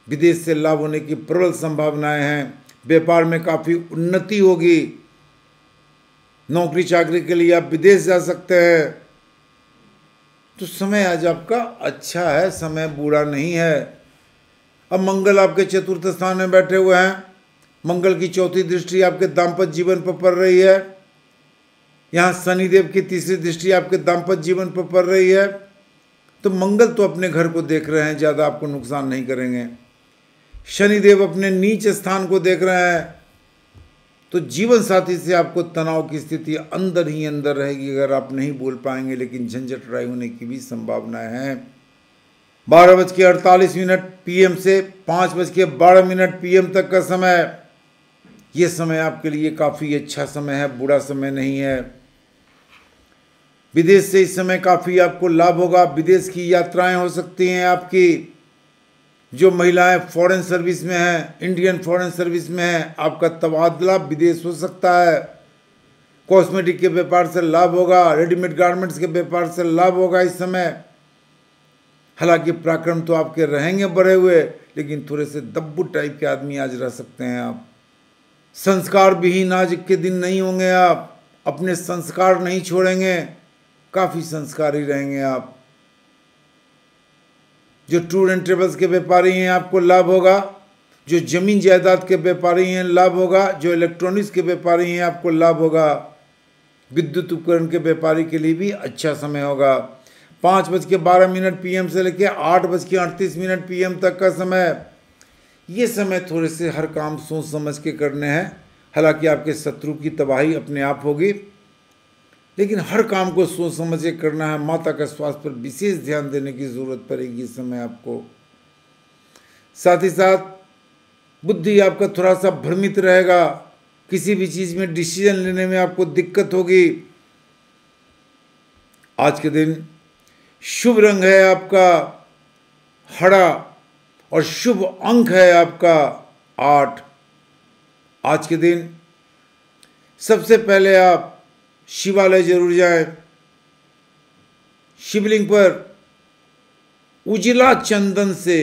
विदेश से लाभ होने की प्रबल संभावनाएं हैं व्यापार में काफ़ी उन्नति होगी नौकरी चाकरी के लिए आप विदेश जा सकते हैं तो समय आज आपका अच्छा है समय बुरा नहीं है अब मंगल आपके चतुर्थ स्थान में बैठे हुए हैं मंगल की चौथी दृष्टि आपके दाम्पत्य जीवन पर पड़ रही है यहाँ शनिदेव की तीसरी दृष्टि आपके दाम्पत्य जीवन पर पड़ रही है तो मंगल तो अपने घर को देख रहे हैं ज़्यादा आपको नुकसान नहीं करेंगे शनिदेव अपने नीच स्थान को देख रहे हैं तो जीवन साथी से आपको तनाव की स्थिति अंदर ही अंदर रहेगी अगर आप नहीं बोल पाएंगे लेकिन झंझट राय होने की भी संभावना है बारह बज के अड़तालीस मिनट पीएम से पाँच बज के बारह मिनट पीएम तक का समय ये समय आपके लिए काफ़ी अच्छा समय है बुरा समय नहीं है विदेश से इस समय काफ़ी आपको लाभ होगा विदेश की यात्राएं हो सकती हैं आपकी जो महिलाएं फॉरेन सर्विस में हैं इंडियन फॉरेन सर्विस में हैं आपका तबादला विदेश हो सकता है कॉस्मेटिक के व्यापार से लाभ होगा रेडीमेड गारमेंट्स के व्यापार से लाभ होगा इस समय हालांकि पराक्रम तो आपके रहेंगे बढ़े हुए लेकिन थोड़े से दब्बू टाइप के आदमी आज रह सकते हैं आप संस्कार विहीन आज के दिन नहीं होंगे आप अपने संस्कार नहीं छोड़ेंगे काफ़ी संस्कार ही रहेंगे आप जो टूर एंड ट्रेवल्स के व्यापारी हैं आपको लाभ होगा जो ज़मीन जायदाद के व्यापारी हैं लाभ होगा जो इलेक्ट्रॉनिक्स के व्यापारी हैं आपको लाभ होगा विद्युत उपकरण के व्यापारी के लिए भी अच्छा समय होगा पाँच बज के बारह मिनट पीएम से लेकर आठ बज के अड़तीस मिनट पीएम तक का समय ये समय थोड़े से हर काम सोच समझ के करने हैं हालांकि आपके शत्रु की तबाही अपने आप होगी लेकिन हर काम को सोच समझ के करना है माता का स्वास्थ्य पर विशेष ध्यान देने की जरूरत पड़ेगी इस समय आपको साथ ही साथ बुद्धि आपका थोड़ा सा भ्रमित रहेगा किसी भी चीज में डिसीजन लेने में आपको दिक्कत होगी आज के दिन शुभ रंग है आपका हरा और शुभ अंक है आपका आठ आज के दिन सबसे पहले आप शिवालय जरूर जाए शिवलिंग पर उजला चंदन से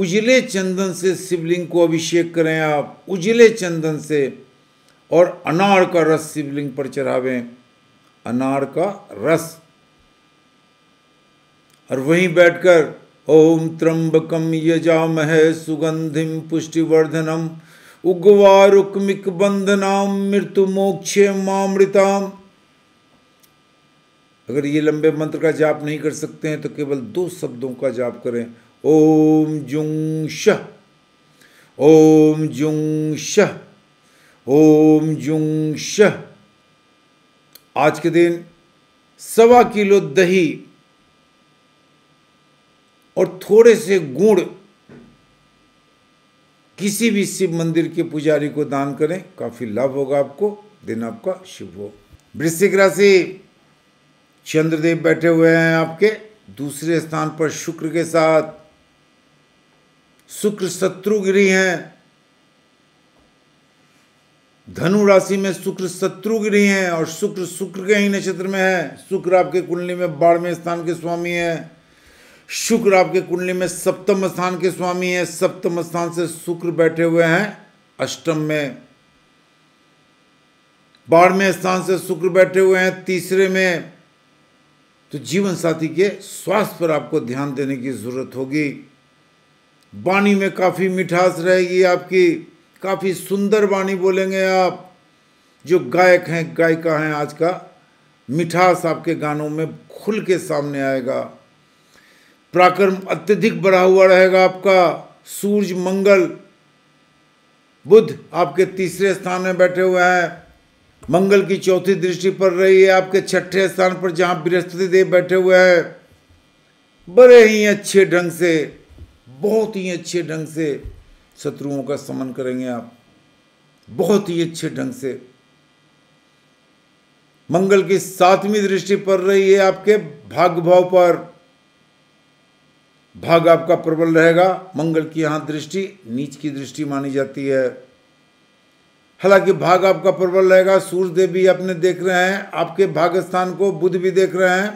उजले चंदन से शिवलिंग को अभिषेक करें आप उजले चंदन से और अनार का रस शिवलिंग पर चढ़ावें अनार का रस और वहीं बैठकर ओम त्रंबकम यजामहे सुगंधिम पुष्टिवर्धनम उग्वारुक्मिक बंधनाम मृत्यु मोक्ष मामृताम अगर ये लंबे मंत्र का जाप नहीं कर सकते हैं तो केवल दो शब्दों का जाप करें ओम जुंश शह ओम जुंश शह ओम जुंश शह आज के दिन सवा किलो दही और थोड़े से गुड़ किसी भी शिव मंदिर के पुजारी को दान करें काफी लाभ होगा आपको दिन आपका शुभ हो वृश्चिक राशि चंद्रदेव बैठे हुए हैं आपके दूसरे स्थान पर शुक्र के साथ शुक्र शत्रु गिरी हैं धनु राशि में शुक्र शत्रु गिरी हैं और शुक्र शुक्र के ही नक्षत्र में है शुक्र आपके कुंडली में बाढ़ में स्थान के स्वामी हैं शुक्र आपके कुंडली में सप्तम स्थान के स्वामी है सप्तम स्थान से शुक्र बैठे हुए हैं अष्टम में बारहवें स्थान से शुक्र बैठे हुए हैं तीसरे में तो जीवन साथी के स्वास्थ्य पर आपको ध्यान देने की जरूरत होगी वाणी में काफ़ी मिठास रहेगी आपकी काफ़ी सुंदर वाणी बोलेंगे आप जो गायक हैं गायिका हैं आज का मिठास आपके गानों में खुल के सामने आएगा पराक्रम अत्यधिक बढ़ा हुआ रहेगा आपका सूर्य मंगल बुध आपके तीसरे स्थान में बैठे हुए हैं मंगल की चौथी दृष्टि पड़ रही है आपके छठे स्थान पर जहां बृहस्पति देव बैठे हुए हैं बड़े ही अच्छे ढंग से बहुत ही अच्छे ढंग से शत्रुओं का समन करेंगे आप बहुत ही अच्छे ढंग से मंगल की सातवीं दृष्टि पड़ रही है आपके भाग्य भाव पर भाग आपका प्रबल रहेगा मंगल की यहाँ दृष्टि नीच की दृष्टि मानी जाती है हालांकि भाग आपका प्रबल रहेगा सूर्य देव भी अपने देख रहे हैं आपके भाग स्थान को बुध भी देख रहे हैं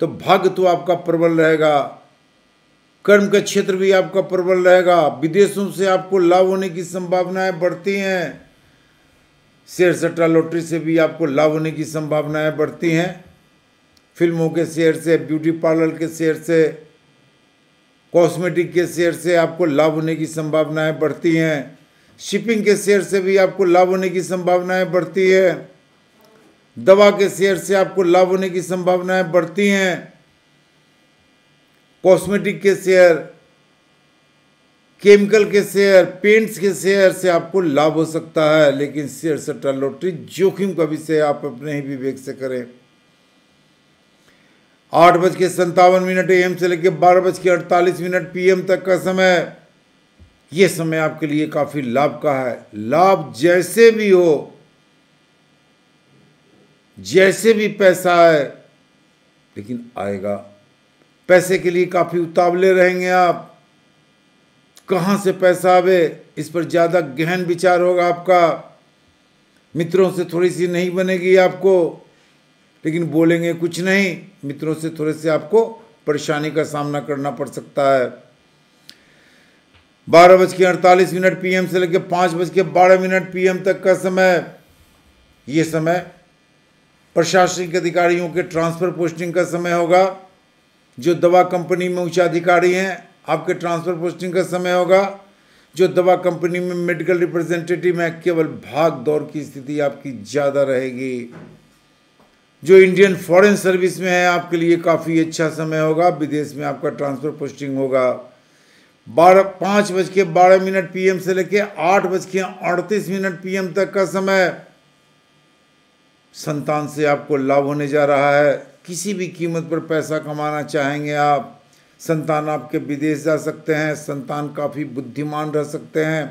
तो भाग तो आपका प्रबल रहेगा कर्म का क्षेत्र भी आपका प्रबल रहेगा विदेशों से आपको लाभ होने की संभावनाएं बढ़ती हैं शेयर सट्टा लॉटरी से भी आपको लाभ होने की संभावनाएं बढ़ती हैं फिल्मों के शेयर से ब्यूटी पार्लर के शेयर से कॉस्मेटिक के शेयर से आपको लाभ होने की संभावनाएं बढ़ती हैं शिपिंग के शेयर से भी आपको लाभ होने की संभावनाएं बढ़ती है दवा के शेयर से आपको लाभ होने की संभावनाएं बढ़ती हैं कॉस्मेटिक के शेयर केमिकल के शेयर पेंट्स के शेयर से आपको लाभ हो सकता है लेकिन शेयर सट्टा लॉटरी जोखिम का विषय आप अपने ही विवेक से करें आठ बज के संतावन मिनट एम से लेकर बारह बज के अड़तालीस मिनट पीएम तक का समय ये समय आपके लिए काफ़ी लाभ का है लाभ जैसे भी हो जैसे भी पैसा आए लेकिन आएगा पैसे के लिए काफ़ी उतावले रहेंगे आप कहाँ से पैसा आवे इस पर ज़्यादा गहन विचार होगा आपका मित्रों से थोड़ी सी नहीं बनेगी आपको लेकिन बोलेंगे कुछ नहीं मित्रों से थोड़े से आपको परेशानी का सामना करना पड़ सकता है बारह बज के अड़तालीस मिनट पीएम से लेकर पाँच बज के बारह मिनट पीएम तक का समय ये समय प्रशासनिक अधिकारियों के ट्रांसफ़र पोस्टिंग का समय होगा जो दवा कंपनी में उच्च अधिकारी हैं आपके ट्रांसफ़र पोस्टिंग का समय होगा जो दवा कंपनी में मेडिकल रिप्रेजेंटेटिव है केवल भाग दौड़ की स्थिति आपकी ज़्यादा रहेगी जो इंडियन फॉरेन सर्विस में है आपके लिए काफ़ी अच्छा समय होगा विदेश में आपका ट्रांसफ़र पोस्टिंग होगा बारह पाँच बज के बारह मिनट पीएम से लेके आठ बज के अड़तीस मिनट पीएम तक का समय संतान से आपको लाभ होने जा रहा है किसी भी कीमत पर पैसा कमाना चाहेंगे आप संतान आपके विदेश जा सकते हैं संतान काफ़ी बुद्धिमान रह सकते हैं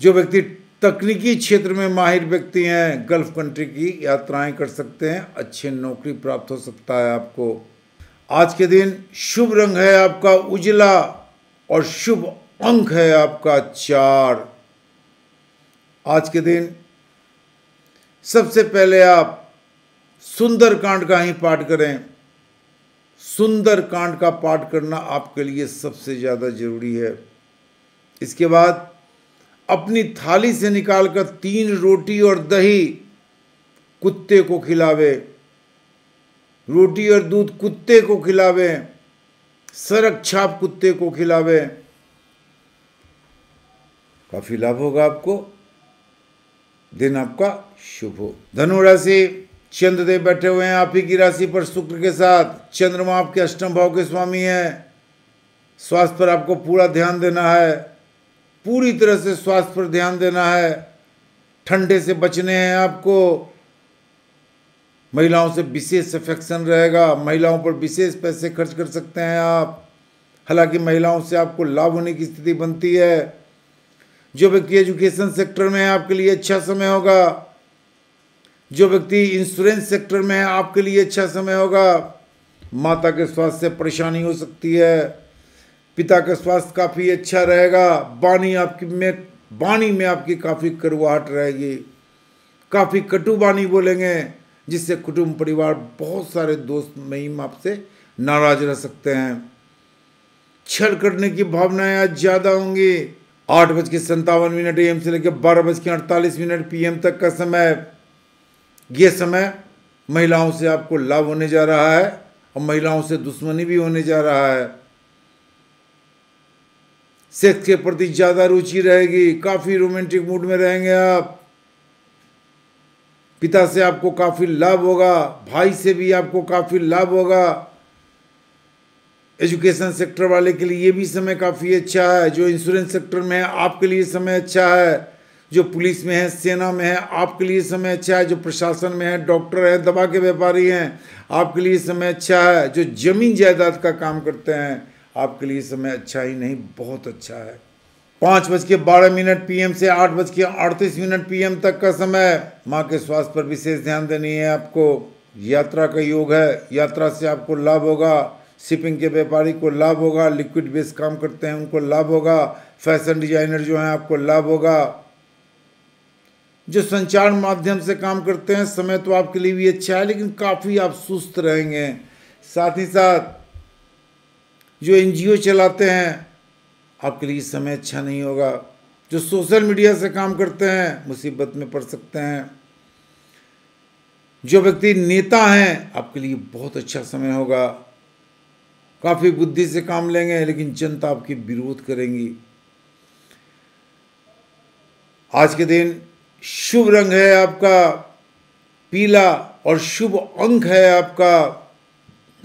जो व्यक्ति तकनीकी क्षेत्र में माहिर व्यक्ति हैं गल्फ कंट्री की यात्राएं कर सकते हैं अच्छे नौकरी प्राप्त हो सकता है आपको आज के दिन शुभ रंग है आपका उजला और शुभ अंक है आपका चार आज के दिन सबसे पहले आप सुंदर कांड का ही पाठ करें सुंदर कांड का पाठ करना आपके लिए सबसे ज़्यादा जरूरी है इसके बाद अपनी थाली से निकालकर तीन रोटी और दही कुत्ते को खिलावे रोटी और दूध कुत्ते को खिलावे सरक छाप कुत्ते को खिलावे काफी लाभ होगा आपको दिन आपका शुभ हो धनु राशि चंद्रदेव बैठे हुए हैं आप ही की राशि पर शुक्र के साथ चंद्रमा आपके अष्टम भाव के स्वामी है स्वास्थ्य पर आपको पूरा ध्यान देना है पूरी तरह से स्वास्थ्य पर ध्यान देना है ठंडे से बचने हैं आपको महिलाओं से विशेष अफेक्शन रहेगा महिलाओं पर विशेष पैसे खर्च कर सकते हैं आप हालांकि महिलाओं से आपको लाभ होने की स्थिति बनती है जो व्यक्ति एजुकेशन सेक्टर में है आपके लिए अच्छा समय होगा जो व्यक्ति इंश्योरेंस सेक्टर में है आपके लिए अच्छा समय होगा माता के स्वास्थ्य से परेशानी हो सकती है पिता का स्वास्थ्य काफ़ी अच्छा रहेगा वाणी आपकी में वाणी में आपकी काफ़ी कड़वाहट रहेगी काफ़ी कटु वाणी बोलेंगे जिससे कुटुंब परिवार बहुत सारे दोस्त महिम आपसे नाराज रह सकते हैं छल करने की भावनाएं आज ज़्यादा होंगी आठ बज के संतावन मिनट एम से लेकर बारह बज के अड़तालीस मिनट पीएम तक का समय यह समय महिलाओं से आपको लाभ होने जा रहा है और महिलाओं से दुश्मनी भी होने जा रहा है सेक्स के प्रति ज़्यादा रुचि रहेगी काफ़ी रोमांटिक मूड में रहेंगे आप पिता से आपको काफ़ी लाभ होगा भाई से भी आपको काफ़ी लाभ होगा एजुकेशन सेक्टर वाले के लिए ये भी समय काफ़ी अच्छा है जो इंश्योरेंस सेक्टर में है आपके लिए समय अच्छा है जो पुलिस में है सेना में है आपके लिए समय अच्छा है जो प्रशासन में है डॉक्टर है दवा के व्यापारी हैं आपके लिए समय अच्छा है जो जमीन जायदाद का काम करते हैं आपके लिए समय अच्छा ही नहीं बहुत अच्छा है पाँच बज के बारह मिनट पीएम से आठ बज के अड़तीस मिनट पीएम तक का समय माँ के स्वास्थ्य पर विशेष ध्यान देनी है आपको यात्रा का योग है यात्रा से आपको लाभ होगा शिपिंग के व्यापारी को लाभ होगा लिक्विड बेस काम करते हैं उनको लाभ होगा फैशन डिजाइनर जो हैं आपको लाभ होगा जो संचार माध्यम से काम करते हैं समय तो आपके लिए भी अच्छा है लेकिन काफ़ी आप सुस्त रहेंगे साथ ही साथ जो एन चलाते हैं आपके लिए समय अच्छा नहीं होगा जो सोशल मीडिया से काम करते हैं मुसीबत में पड़ सकते हैं जो व्यक्ति नेता हैं आपके लिए बहुत अच्छा समय होगा काफ़ी बुद्धि से काम लेंगे लेकिन जनता आपकी विरोध करेंगी आज के दिन शुभ रंग है आपका पीला और शुभ अंक है आपका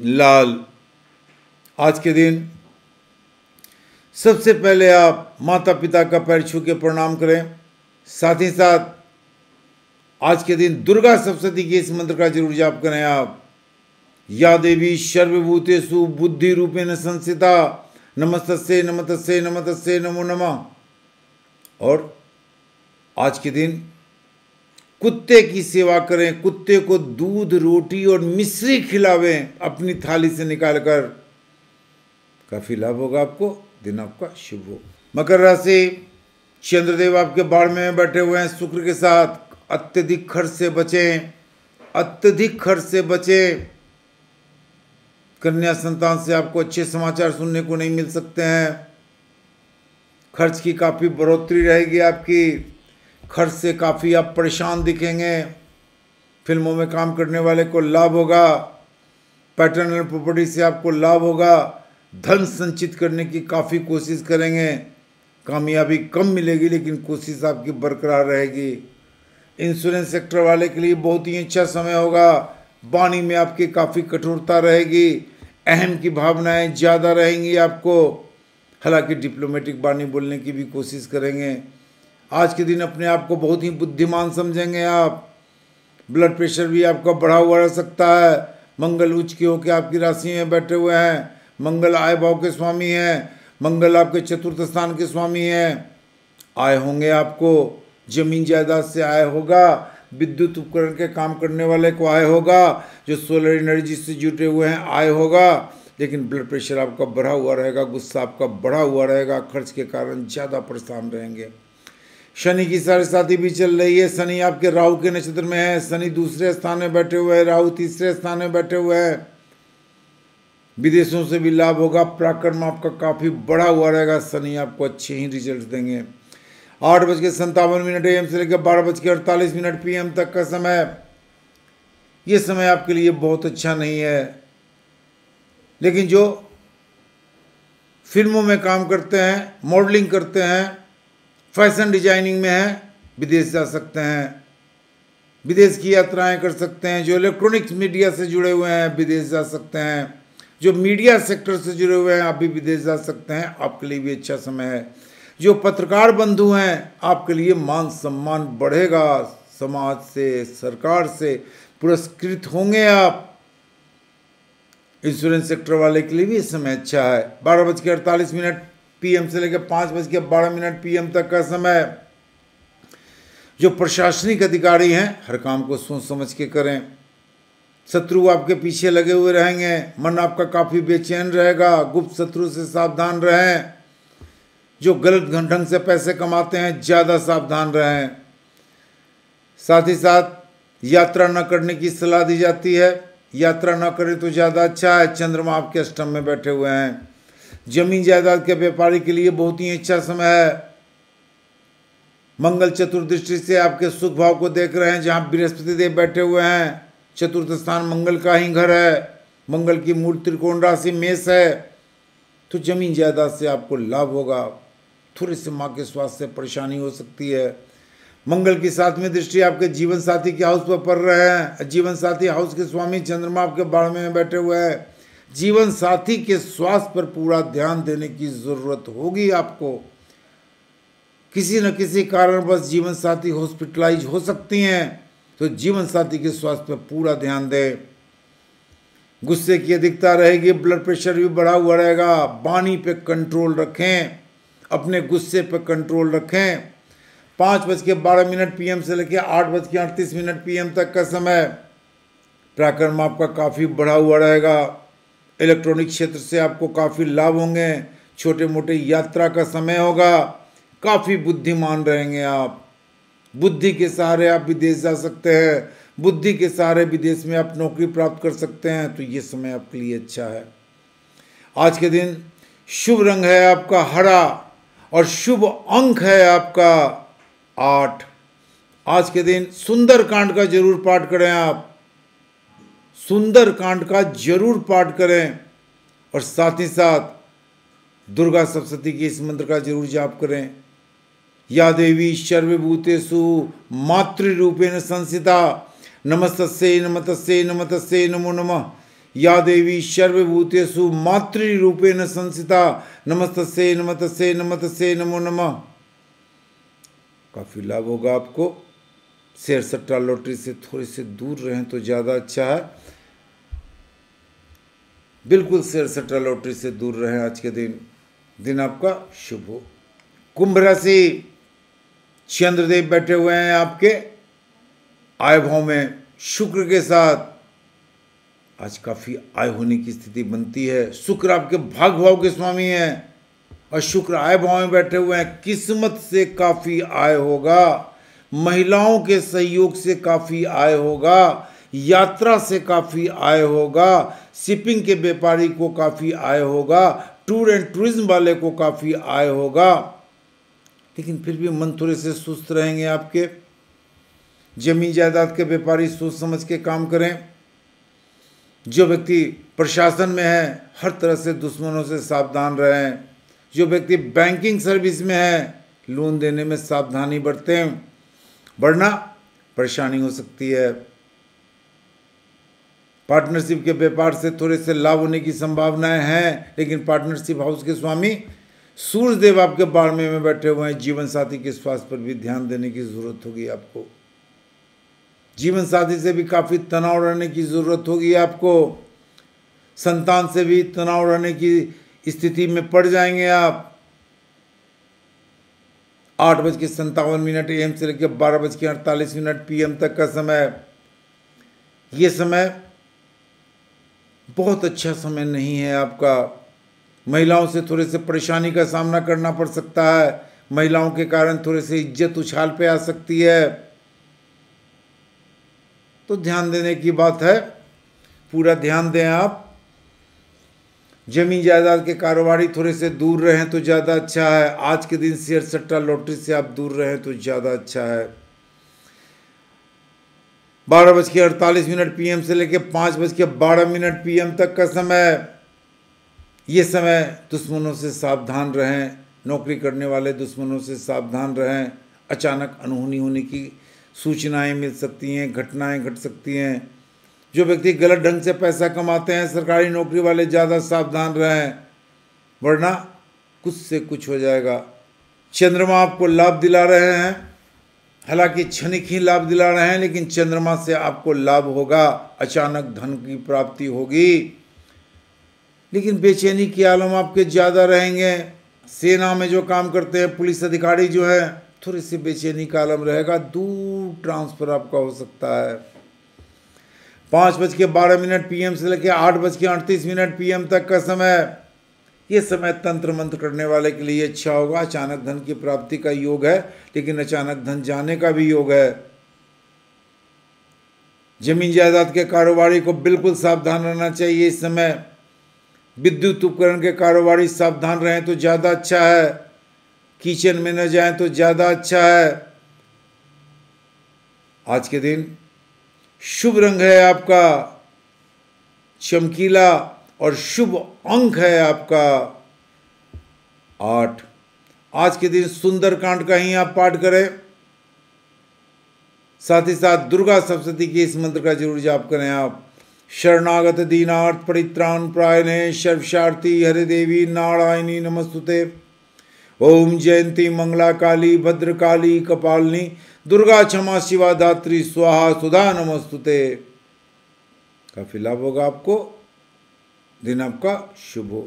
लाल आज के दिन सबसे पहले आप माता पिता का पैर छू के प्रणाम करें साथ ही साथ आज के दिन दुर्गा सप्तती के इस मंत्र का जरूर जाप करें आप या देवी सर्वभूते बुद्धि रूपे न संसिता से नमत से नमो नम और आज के दिन कुत्ते की सेवा करें कुत्ते को दूध रोटी और मिश्री खिलावें अपनी थाली से निकालकर काफी लाभ होगा आपको दिन आपका शुभ हो मकर राशि चंद्रदेव आपके बाढ़ में बैठे हुए हैं शुक्र के साथ अत्यधिक खर्च से बचें अत्यधिक खर्च से बचें कन्या संतान से आपको अच्छे समाचार सुनने को नहीं मिल सकते हैं खर्च की काफ़ी बढ़ोतरी रहेगी आपकी खर्च से काफ़ी आप परेशान दिखेंगे फिल्मों में काम करने वाले को लाभ होगा पैटर्नल प्रॉपर्टी से आपको लाभ होगा धन संचित करने की काफ़ी कोशिश करेंगे कामयाबी कम मिलेगी लेकिन कोशिश आपकी बरकरार रहेगी इंश्योरेंस सेक्टर वाले के लिए बहुत ही अच्छा समय होगा वाणी में आपकी काफ़ी कठोरता रहेगी अहम की भावनाएं ज़्यादा रहेंगी आपको हालांकि डिप्लोमेटिक वाणी बोलने की भी कोशिश करेंगे आज के दिन अपने आप को बहुत ही बुद्धिमान समझेंगे आप ब्लड प्रेशर भी आपका बढ़ा हुआ रह सकता है मंगल उच्च के होकर आपकी राशि में बैठे हुए हैं मंगल आय भाव के स्वामी हैं मंगल आपके चतुर्थ स्थान के स्वामी हैं आय होंगे आपको जमीन जायदाद से आय होगा विद्युत उपकरण के काम करने वाले को आय होगा जो सोलर एनर्जी से जुटे हुए हैं आय होगा लेकिन ब्लड प्रेशर आपका बढ़ा हुआ रहेगा गुस्सा आपका बढ़ा हुआ रहेगा खर्च के कारण ज़्यादा परेशान रहेंगे शनि की सारे साथी भी चल रही है शनि आपके राहु के नक्षत्र में है शनि दूसरे स्थान में बैठे हुए हैं राहु तीसरे स्थान में बैठे हुए हैं विदेशों से भी लाभ होगा पराक्रम आपका काफ़ी बड़ा हुआ रहेगा शनि आपको अच्छे ही रिजल्ट देंगे आठ बज के संतावन मिनट एम से लेकर बारह बज के अड़तालीस मिनट पीएम तक का समय ये समय आपके लिए बहुत अच्छा नहीं है लेकिन जो फिल्मों में काम करते हैं मॉडलिंग करते हैं फैशन डिजाइनिंग में हैं विदेश जा सकते हैं विदेश की यात्राएं कर सकते हैं जो इलेक्ट्रॉनिक्स मीडिया से जुड़े हुए हैं विदेश जा सकते हैं जो मीडिया सेक्टर से जुड़े हुए हैं आप भी विदेश जा सकते हैं आपके लिए भी अच्छा समय है जो पत्रकार बंधु हैं आपके लिए मान सम्मान बढ़ेगा समाज से सरकार से पुरस्कृत होंगे आप इंश्योरेंस सेक्टर वाले के लिए भी समय अच्छा है बारह बज के अड़तालीस मिनट पीएम से लेकर पाँच बज के बारह मिनट पीएम तक का समय जो प्रशासनिक अधिकारी हैं हर काम को सोच समझ के करें शत्रु आपके पीछे लगे हुए रहेंगे मन आपका काफ़ी बेचैन रहेगा गुप्त शत्रु से सावधान रहें जो गलत ढंग से पैसे कमाते हैं ज़्यादा सावधान रहें साथ ही साथ यात्रा न करने की सलाह दी जाती है यात्रा न करें तो ज़्यादा अच्छा है चंद्रमा आपके अष्टम में बैठे हुए हैं जमीन जायदाद के व्यापारी के लिए बहुत ही अच्छा समय है मंगल चतुर्दृष्टि से आपके सुख भाव को देख रहे हैं जहाँ बृहस्पति देव बैठे हुए हैं चतुर्थ स्थान मंगल का ही घर है मंगल की मूल त्रिकोण राशि मेष है तो जमीन जायदाद से आपको लाभ होगा थोड़े से माँ के स्वास्थ्य से परेशानी हो सकती है मंगल की साथ में दृष्टि आपके जीवन साथी के हाउस पर पड़ रहे हैं जीवन साथी हाउस के स्वामी चंद्रमा आपके बाढ़ में बैठे हुए हैं जीवन साथी के स्वास्थ्य पर पूरा ध्यान देने की जरूरत होगी आपको किसी न किसी कारण बस जीवन साथी हॉस्पिटलाइज हो सकती हैं तो जीवन साथी के स्वास्थ्य पर पूरा ध्यान दें गुस्से की अधिकता रहेगी ब्लड प्रेशर भी बढ़ा हुआ रहेगा वाणी पे कंट्रोल रखें अपने गुस्से पे कंट्रोल रखें पाँच बज के बारह मिनट पीएम से लेकर आठ बज के अड़तीस मिनट पीएम तक का समय पराक्रम आपका काफ़ी बढ़ा हुआ रहेगा इलेक्ट्रॉनिक क्षेत्र से आपको काफ़ी लाभ होंगे छोटे मोटे यात्रा का समय होगा काफ़ी बुद्धिमान रहेंगे आप बुद्धि के सहारे आप विदेश जा सकते हैं बुद्धि के सहारे विदेश में आप नौकरी प्राप्त कर सकते हैं तो ये समय आपके लिए अच्छा है आज के दिन शुभ रंग है आपका हरा और शुभ अंक है आपका आठ आज के दिन सुंदर कांड का जरूर पाठ करें आप सुंदर कांड का जरूर पाठ करें और साथ ही साथ दुर्गा सप्तती के इस मंत्र का जरूर जाप करें या देवी सर्वभूतेषु मातृरूपेण संसिता नमस्तस्य नमतस्य नमतस्य नमो नमः या देवी सर्वभूतेषु मातृरूपेण संसिता नमस्तस्य नमतस्य नमतस्य नमो नमः काफ़ी लाभ होगा आपको शेर सट्टा लॉटरी से थोड़े से दूर रहें तो ज़्यादा अच्छा है बिल्कुल शेर सट्टा लॉटरी से दूर रहें आज के दिन दिन आपका शुभ हो कुंभ राशि चंद्रदेव बैठे हुए हैं आपके आय भाव में शुक्र के साथ आज काफ़ी आय होने की स्थिति बनती है शुक्र आपके भाग भाव के स्वामी हैं और शुक्र आय भाव में बैठे हुए हैं किस्मत से काफ़ी आय होगा महिलाओं के सहयोग से काफ़ी आय होगा यात्रा से काफ़ी आय होगा शिपिंग के व्यापारी को काफ़ी आय होगा टूर एंड टूरिज्म वाले को काफ़ी आय होगा लेकिन फिर भी मन थोड़े से सुस्त रहेंगे आपके जमीन जायदाद के व्यापारी सोच समझ के काम करें जो व्यक्ति प्रशासन में है हर तरह से दुश्मनों से सावधान रहें जो व्यक्ति बैंकिंग सर्विस में है लोन देने में सावधानी बरतें बढ़ना परेशानी हो सकती है पार्टनरशिप के व्यापार से थोड़े से लाभ होने की संभावनाएं हैं लेकिन पार्टनरशिप हाउस के स्वामी सूर्य देव आपके बाड़मे में बैठे हुए हैं जीवन साथी के स्वास्थ्य पर भी ध्यान देने की जरूरत होगी आपको जीवन साथी से भी काफ़ी तनाव रहने की ज़रूरत होगी आपको संतान से भी तनाव रहने की स्थिति में पड़ जाएंगे आप आठ बज के संतावन मिनट एम से लेकर बारह बज के अड़तालीस मिनट पीएम तक का समय ये समय बहुत अच्छा समय नहीं है आपका महिलाओं से थोड़े से परेशानी का सामना करना पड़ सकता है महिलाओं के कारण थोड़े से इज्जत उछाल पे आ सकती है तो ध्यान देने की बात है पूरा ध्यान दें आप जमीन जायदाद के कारोबारी थोड़े से दूर रहें तो ज़्यादा अच्छा है आज के दिन शेयर सट्टा लॉटरी से आप दूर रहें तो ज़्यादा अच्छा है बारह बज के अड़तालीस मिनट पीएम से लेकर पाँच बज के बारह मिनट पीएम तक का समय ये समय दुश्मनों से सावधान रहें नौकरी करने वाले दुश्मनों से सावधान रहें अचानक अनहोनी होने की सूचनाएं मिल सकती हैं घटनाएं घट सकती हैं जो व्यक्ति गलत ढंग से पैसा कमाते हैं सरकारी नौकरी वाले ज़्यादा सावधान रहें वरना कुछ से कुछ हो जाएगा चंद्रमा आपको लाभ दिला रहे हैं हालांकि क्षणिक ही लाभ दिला रहे हैं लेकिन चंद्रमा से आपको लाभ होगा अचानक धन की प्राप्ति होगी लेकिन बेचैनी के आलम आपके ज़्यादा रहेंगे सेना में जो काम करते हैं पुलिस अधिकारी जो है थोड़ी सी बेचैनी का आलम रहेगा दूर ट्रांसफ़र आपका हो सकता है पाँच बज के बारह मिनट पीएम से लेकर आठ बज के अड़तीस मिनट पीएम तक का समय ये समय तंत्र मंत्र करने वाले के लिए अच्छा होगा अचानक धन की प्राप्ति का योग है लेकिन अचानक धन जाने का भी योग है जमीन जायदाद के कारोबारी को बिल्कुल सावधान रहना चाहिए इस समय विद्युत उपकरण के कारोबारी सावधान रहें तो ज़्यादा अच्छा है किचन में न जाएं तो ज़्यादा अच्छा है आज के दिन शुभ रंग है आपका चमकीला और शुभ अंक है आपका आठ आज के दिन सुंदर कांड का ही आप पाठ करें साथ ही साथ दुर्गा सप्तती के इस मंत्र का जरूर जाप करें आप शरणागत दीनार्थ परित्राण प्रायणे सर्वशार्थी हरिदेवी नारायणी नमस्तुते ओम जयंती मंगला काली भद्रकाली कपालनी दुर्गा क्षमा शिवा दात्री स्वाहा सुधा नमस्तुते काफी लाभ होगा आपको दिन आपका शुभ हो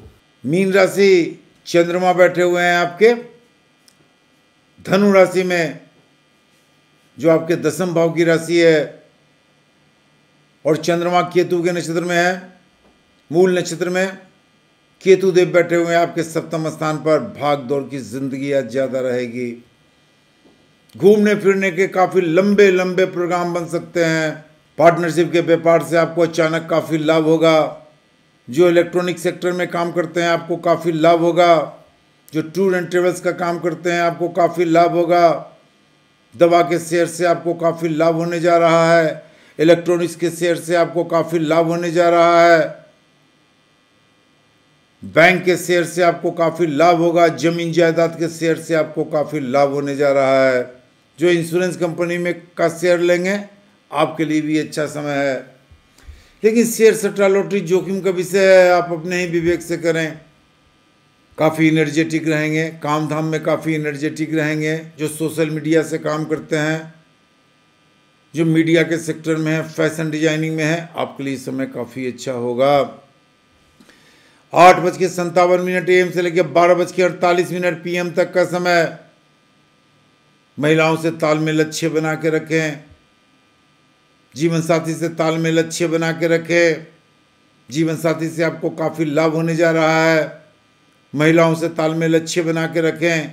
मीन राशि चंद्रमा बैठे हुए हैं आपके धनु राशि में जो आपके दसम भाव की राशि है और चंद्रमा केतु के नक्षत्र में है मूल नक्षत्र में केतु देव बैठे हुए हैं आपके सप्तम स्थान पर भाग दौड़ की जिंदगी आज ज़्यादा रहेगी घूमने फिरने के काफ़ी लंबे लंबे प्रोग्राम बन सकते हैं पार्टनरशिप के व्यापार से आपको अचानक काफ़ी लाभ होगा जो इलेक्ट्रॉनिक सेक्टर में काम करते हैं आपको काफ़ी लाभ होगा जो टूर एंड ट्रेवल्स का काम करते हैं आपको काफ़ी लाभ होगा दवा के शेयर से आपको काफ़ी लाभ होने जा रहा है इलेक्ट्रॉनिक्स के शेयर से आपको काफ़ी लाभ होने जा रहा है बैंक के शेयर से आपको काफ़ी लाभ होगा जमीन जायदाद के शेयर से आपको काफ़ी लाभ होने जा रहा है जो इंश्योरेंस कंपनी में का शेयर लेंगे आपके लिए भी अच्छा समय है लेकिन शेयर सट्टा लॉटरी जोखिम का विषय है आप अपने ही विवेक से करें काफ़ी इनर्जेटिक रहेंगे काम धाम में काफ़ी इनर्जेटिक रहेंगे जो सोशल मीडिया से काम करते हैं जो मीडिया के सेक्टर में है फैशन डिजाइनिंग में है आपके लिए समय काफ़ी अच्छा होगा आठ बज के संतावन मिनट एम से लेकर बारह बज के अड़तालीस मिनट पीएम तक का समय महिलाओं से तालमेल अच्छे बना के रखें जीवन साथी से तालमेल अच्छे बना के रखें जीवन साथी से आपको काफ़ी लाभ होने जा रहा है महिलाओं से तालमेल अच्छे बना के रखें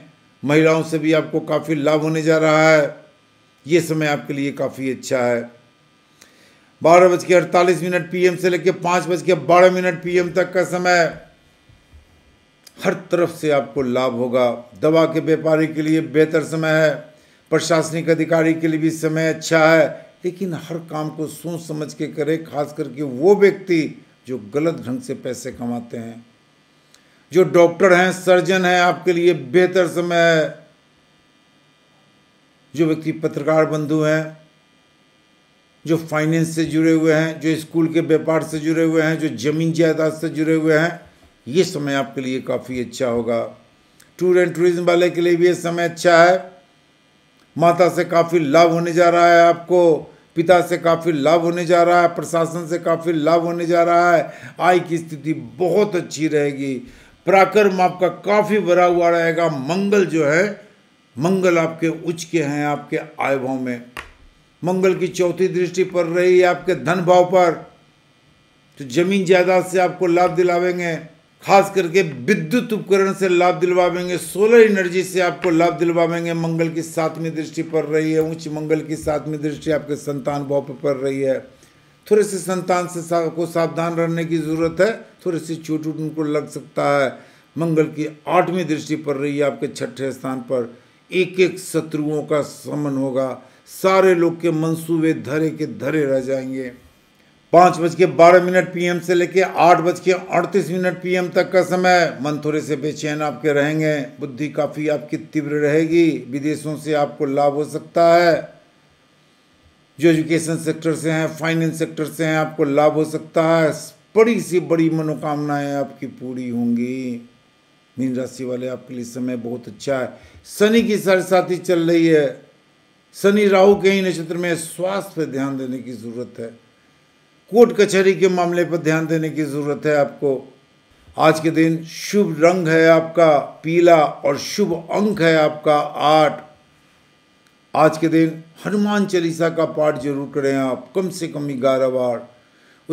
महिलाओं से भी आपको काफ़ी लाभ होने जा रहा है ये समय आपके लिए काफ़ी अच्छा है बारह बज के अड़तालीस मिनट पीएम से लेकर पाँच बज के बारह मिनट पीएम तक का समय हर तरफ से आपको लाभ होगा दवा के व्यापारी के लिए बेहतर समय है प्रशासनिक अधिकारी के लिए भी समय अच्छा है लेकिन हर काम को सोच समझ के करें खास करके वो व्यक्ति जो गलत ढंग से पैसे कमाते हैं जो डॉक्टर हैं सर्जन हैं आपके लिए बेहतर समय है जो व्यक्ति पत्रकार बंधु हैं जो फाइनेंस से जुड़े हुए हैं जो स्कूल के व्यापार से जुड़े हुए हैं जो ज़मीन जायदाद से जुड़े हुए हैं ये समय आपके लिए काफ़ी अच्छा होगा टूर एंड टूरिज्म वाले के लिए भी ये समय अच्छा है माता से काफ़ी लाभ होने जा रहा है आपको पिता से काफ़ी लाभ होने जा रहा है प्रशासन से काफ़ी लाभ होने जा रहा है आय की स्थिति बहुत अच्छी रहेगी पराक्रम आपका काफ़ी भरा हुआ रहेगा मंगल जो है मंगल आपके उच्च के हैं आपके आय भाव में मंगल की चौथी दृष्टि पड़ रही है आपके धन भाव पर तो जमीन जायदाद से आपको लाभ दिलावेंगे खास करके विद्युत उपकरण से लाभ दिलवावेंगे सोलर एनर्जी से आपको लाभ दिलवावेंगे मंगल की सातवीं दृष्टि पड़ रही है उच्च मंगल की सातवीं दृष्टि आपके संतान भाव पर पड़ रही है थोड़े से संतान से आपको को सावधान रहने की ज़रूरत है थोड़ी सी चोट उनको लग सकता है मंगल की आठवीं दृष्टि पड़ रही है आपके छठे स्थान पर एक एक शत्रुओं का समन होगा सारे लोग के मंसूबे धरे के धरे रह जाएंगे पाँच बज के बारह मिनट पीएम से लेके आठ बज के अड़तीस मिनट पीएम तक का समय मन थोड़े से बेचैन आपके रहेंगे बुद्धि काफ़ी आपकी तीव्र रहेगी विदेशों से आपको लाभ हो सकता है जो एजुकेशन सेक्टर से हैं फाइनेंस सेक्टर से हैं आपको लाभ हो सकता है बड़ी सी बड़ी मनोकामनाएं आपकी पूरी होंगी मीन राशि वाले आपके लिए समय बहुत अच्छा है शनि की सरसाथी चल रही है शनि राहु के ही नक्षत्र में स्वास्थ्य पर ध्यान देने की ज़रूरत है कोर्ट कचहरी के मामले पर ध्यान देने की ज़रूरत है आपको आज के दिन शुभ रंग है आपका पीला और शुभ अंक है आपका आठ आज के दिन हनुमान चालीसा का पाठ जरूर करें आप कम से कम ग्यारह बार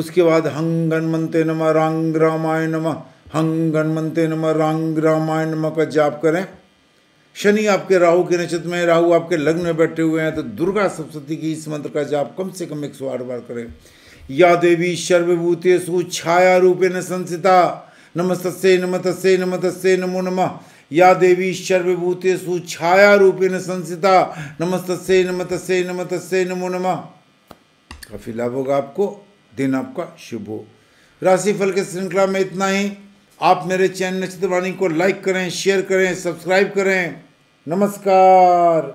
उसके बाद हंगन मंत्र नमः रंग रामाय नमः हंग नम रंग रामायण नम का जाप करें शनि आपके राहु के नक्षत्र में राहु आपके लग्न में बैठे हुए हैं तो दुर्गा सप्तती की इस मंत्र का जाप कम से कम एक सौ आठ बार करें या देवी सर्वभूतेषु छाया न संसिता नमस्तस्य नमतस्य नमतस्य नमो नमः या देवी सर्वभूतेषु छाया न संसिता नमस्तस्य नमतस्य नमतस्य नमो नमः काफी लाभ होगा आपको दिन आपका शुभ हो राशिफल के श्रृंखला में इतना ही आप मेरे चैनल वाणी को लाइक करें शेयर करें सब्सक्राइब करें नमस्कार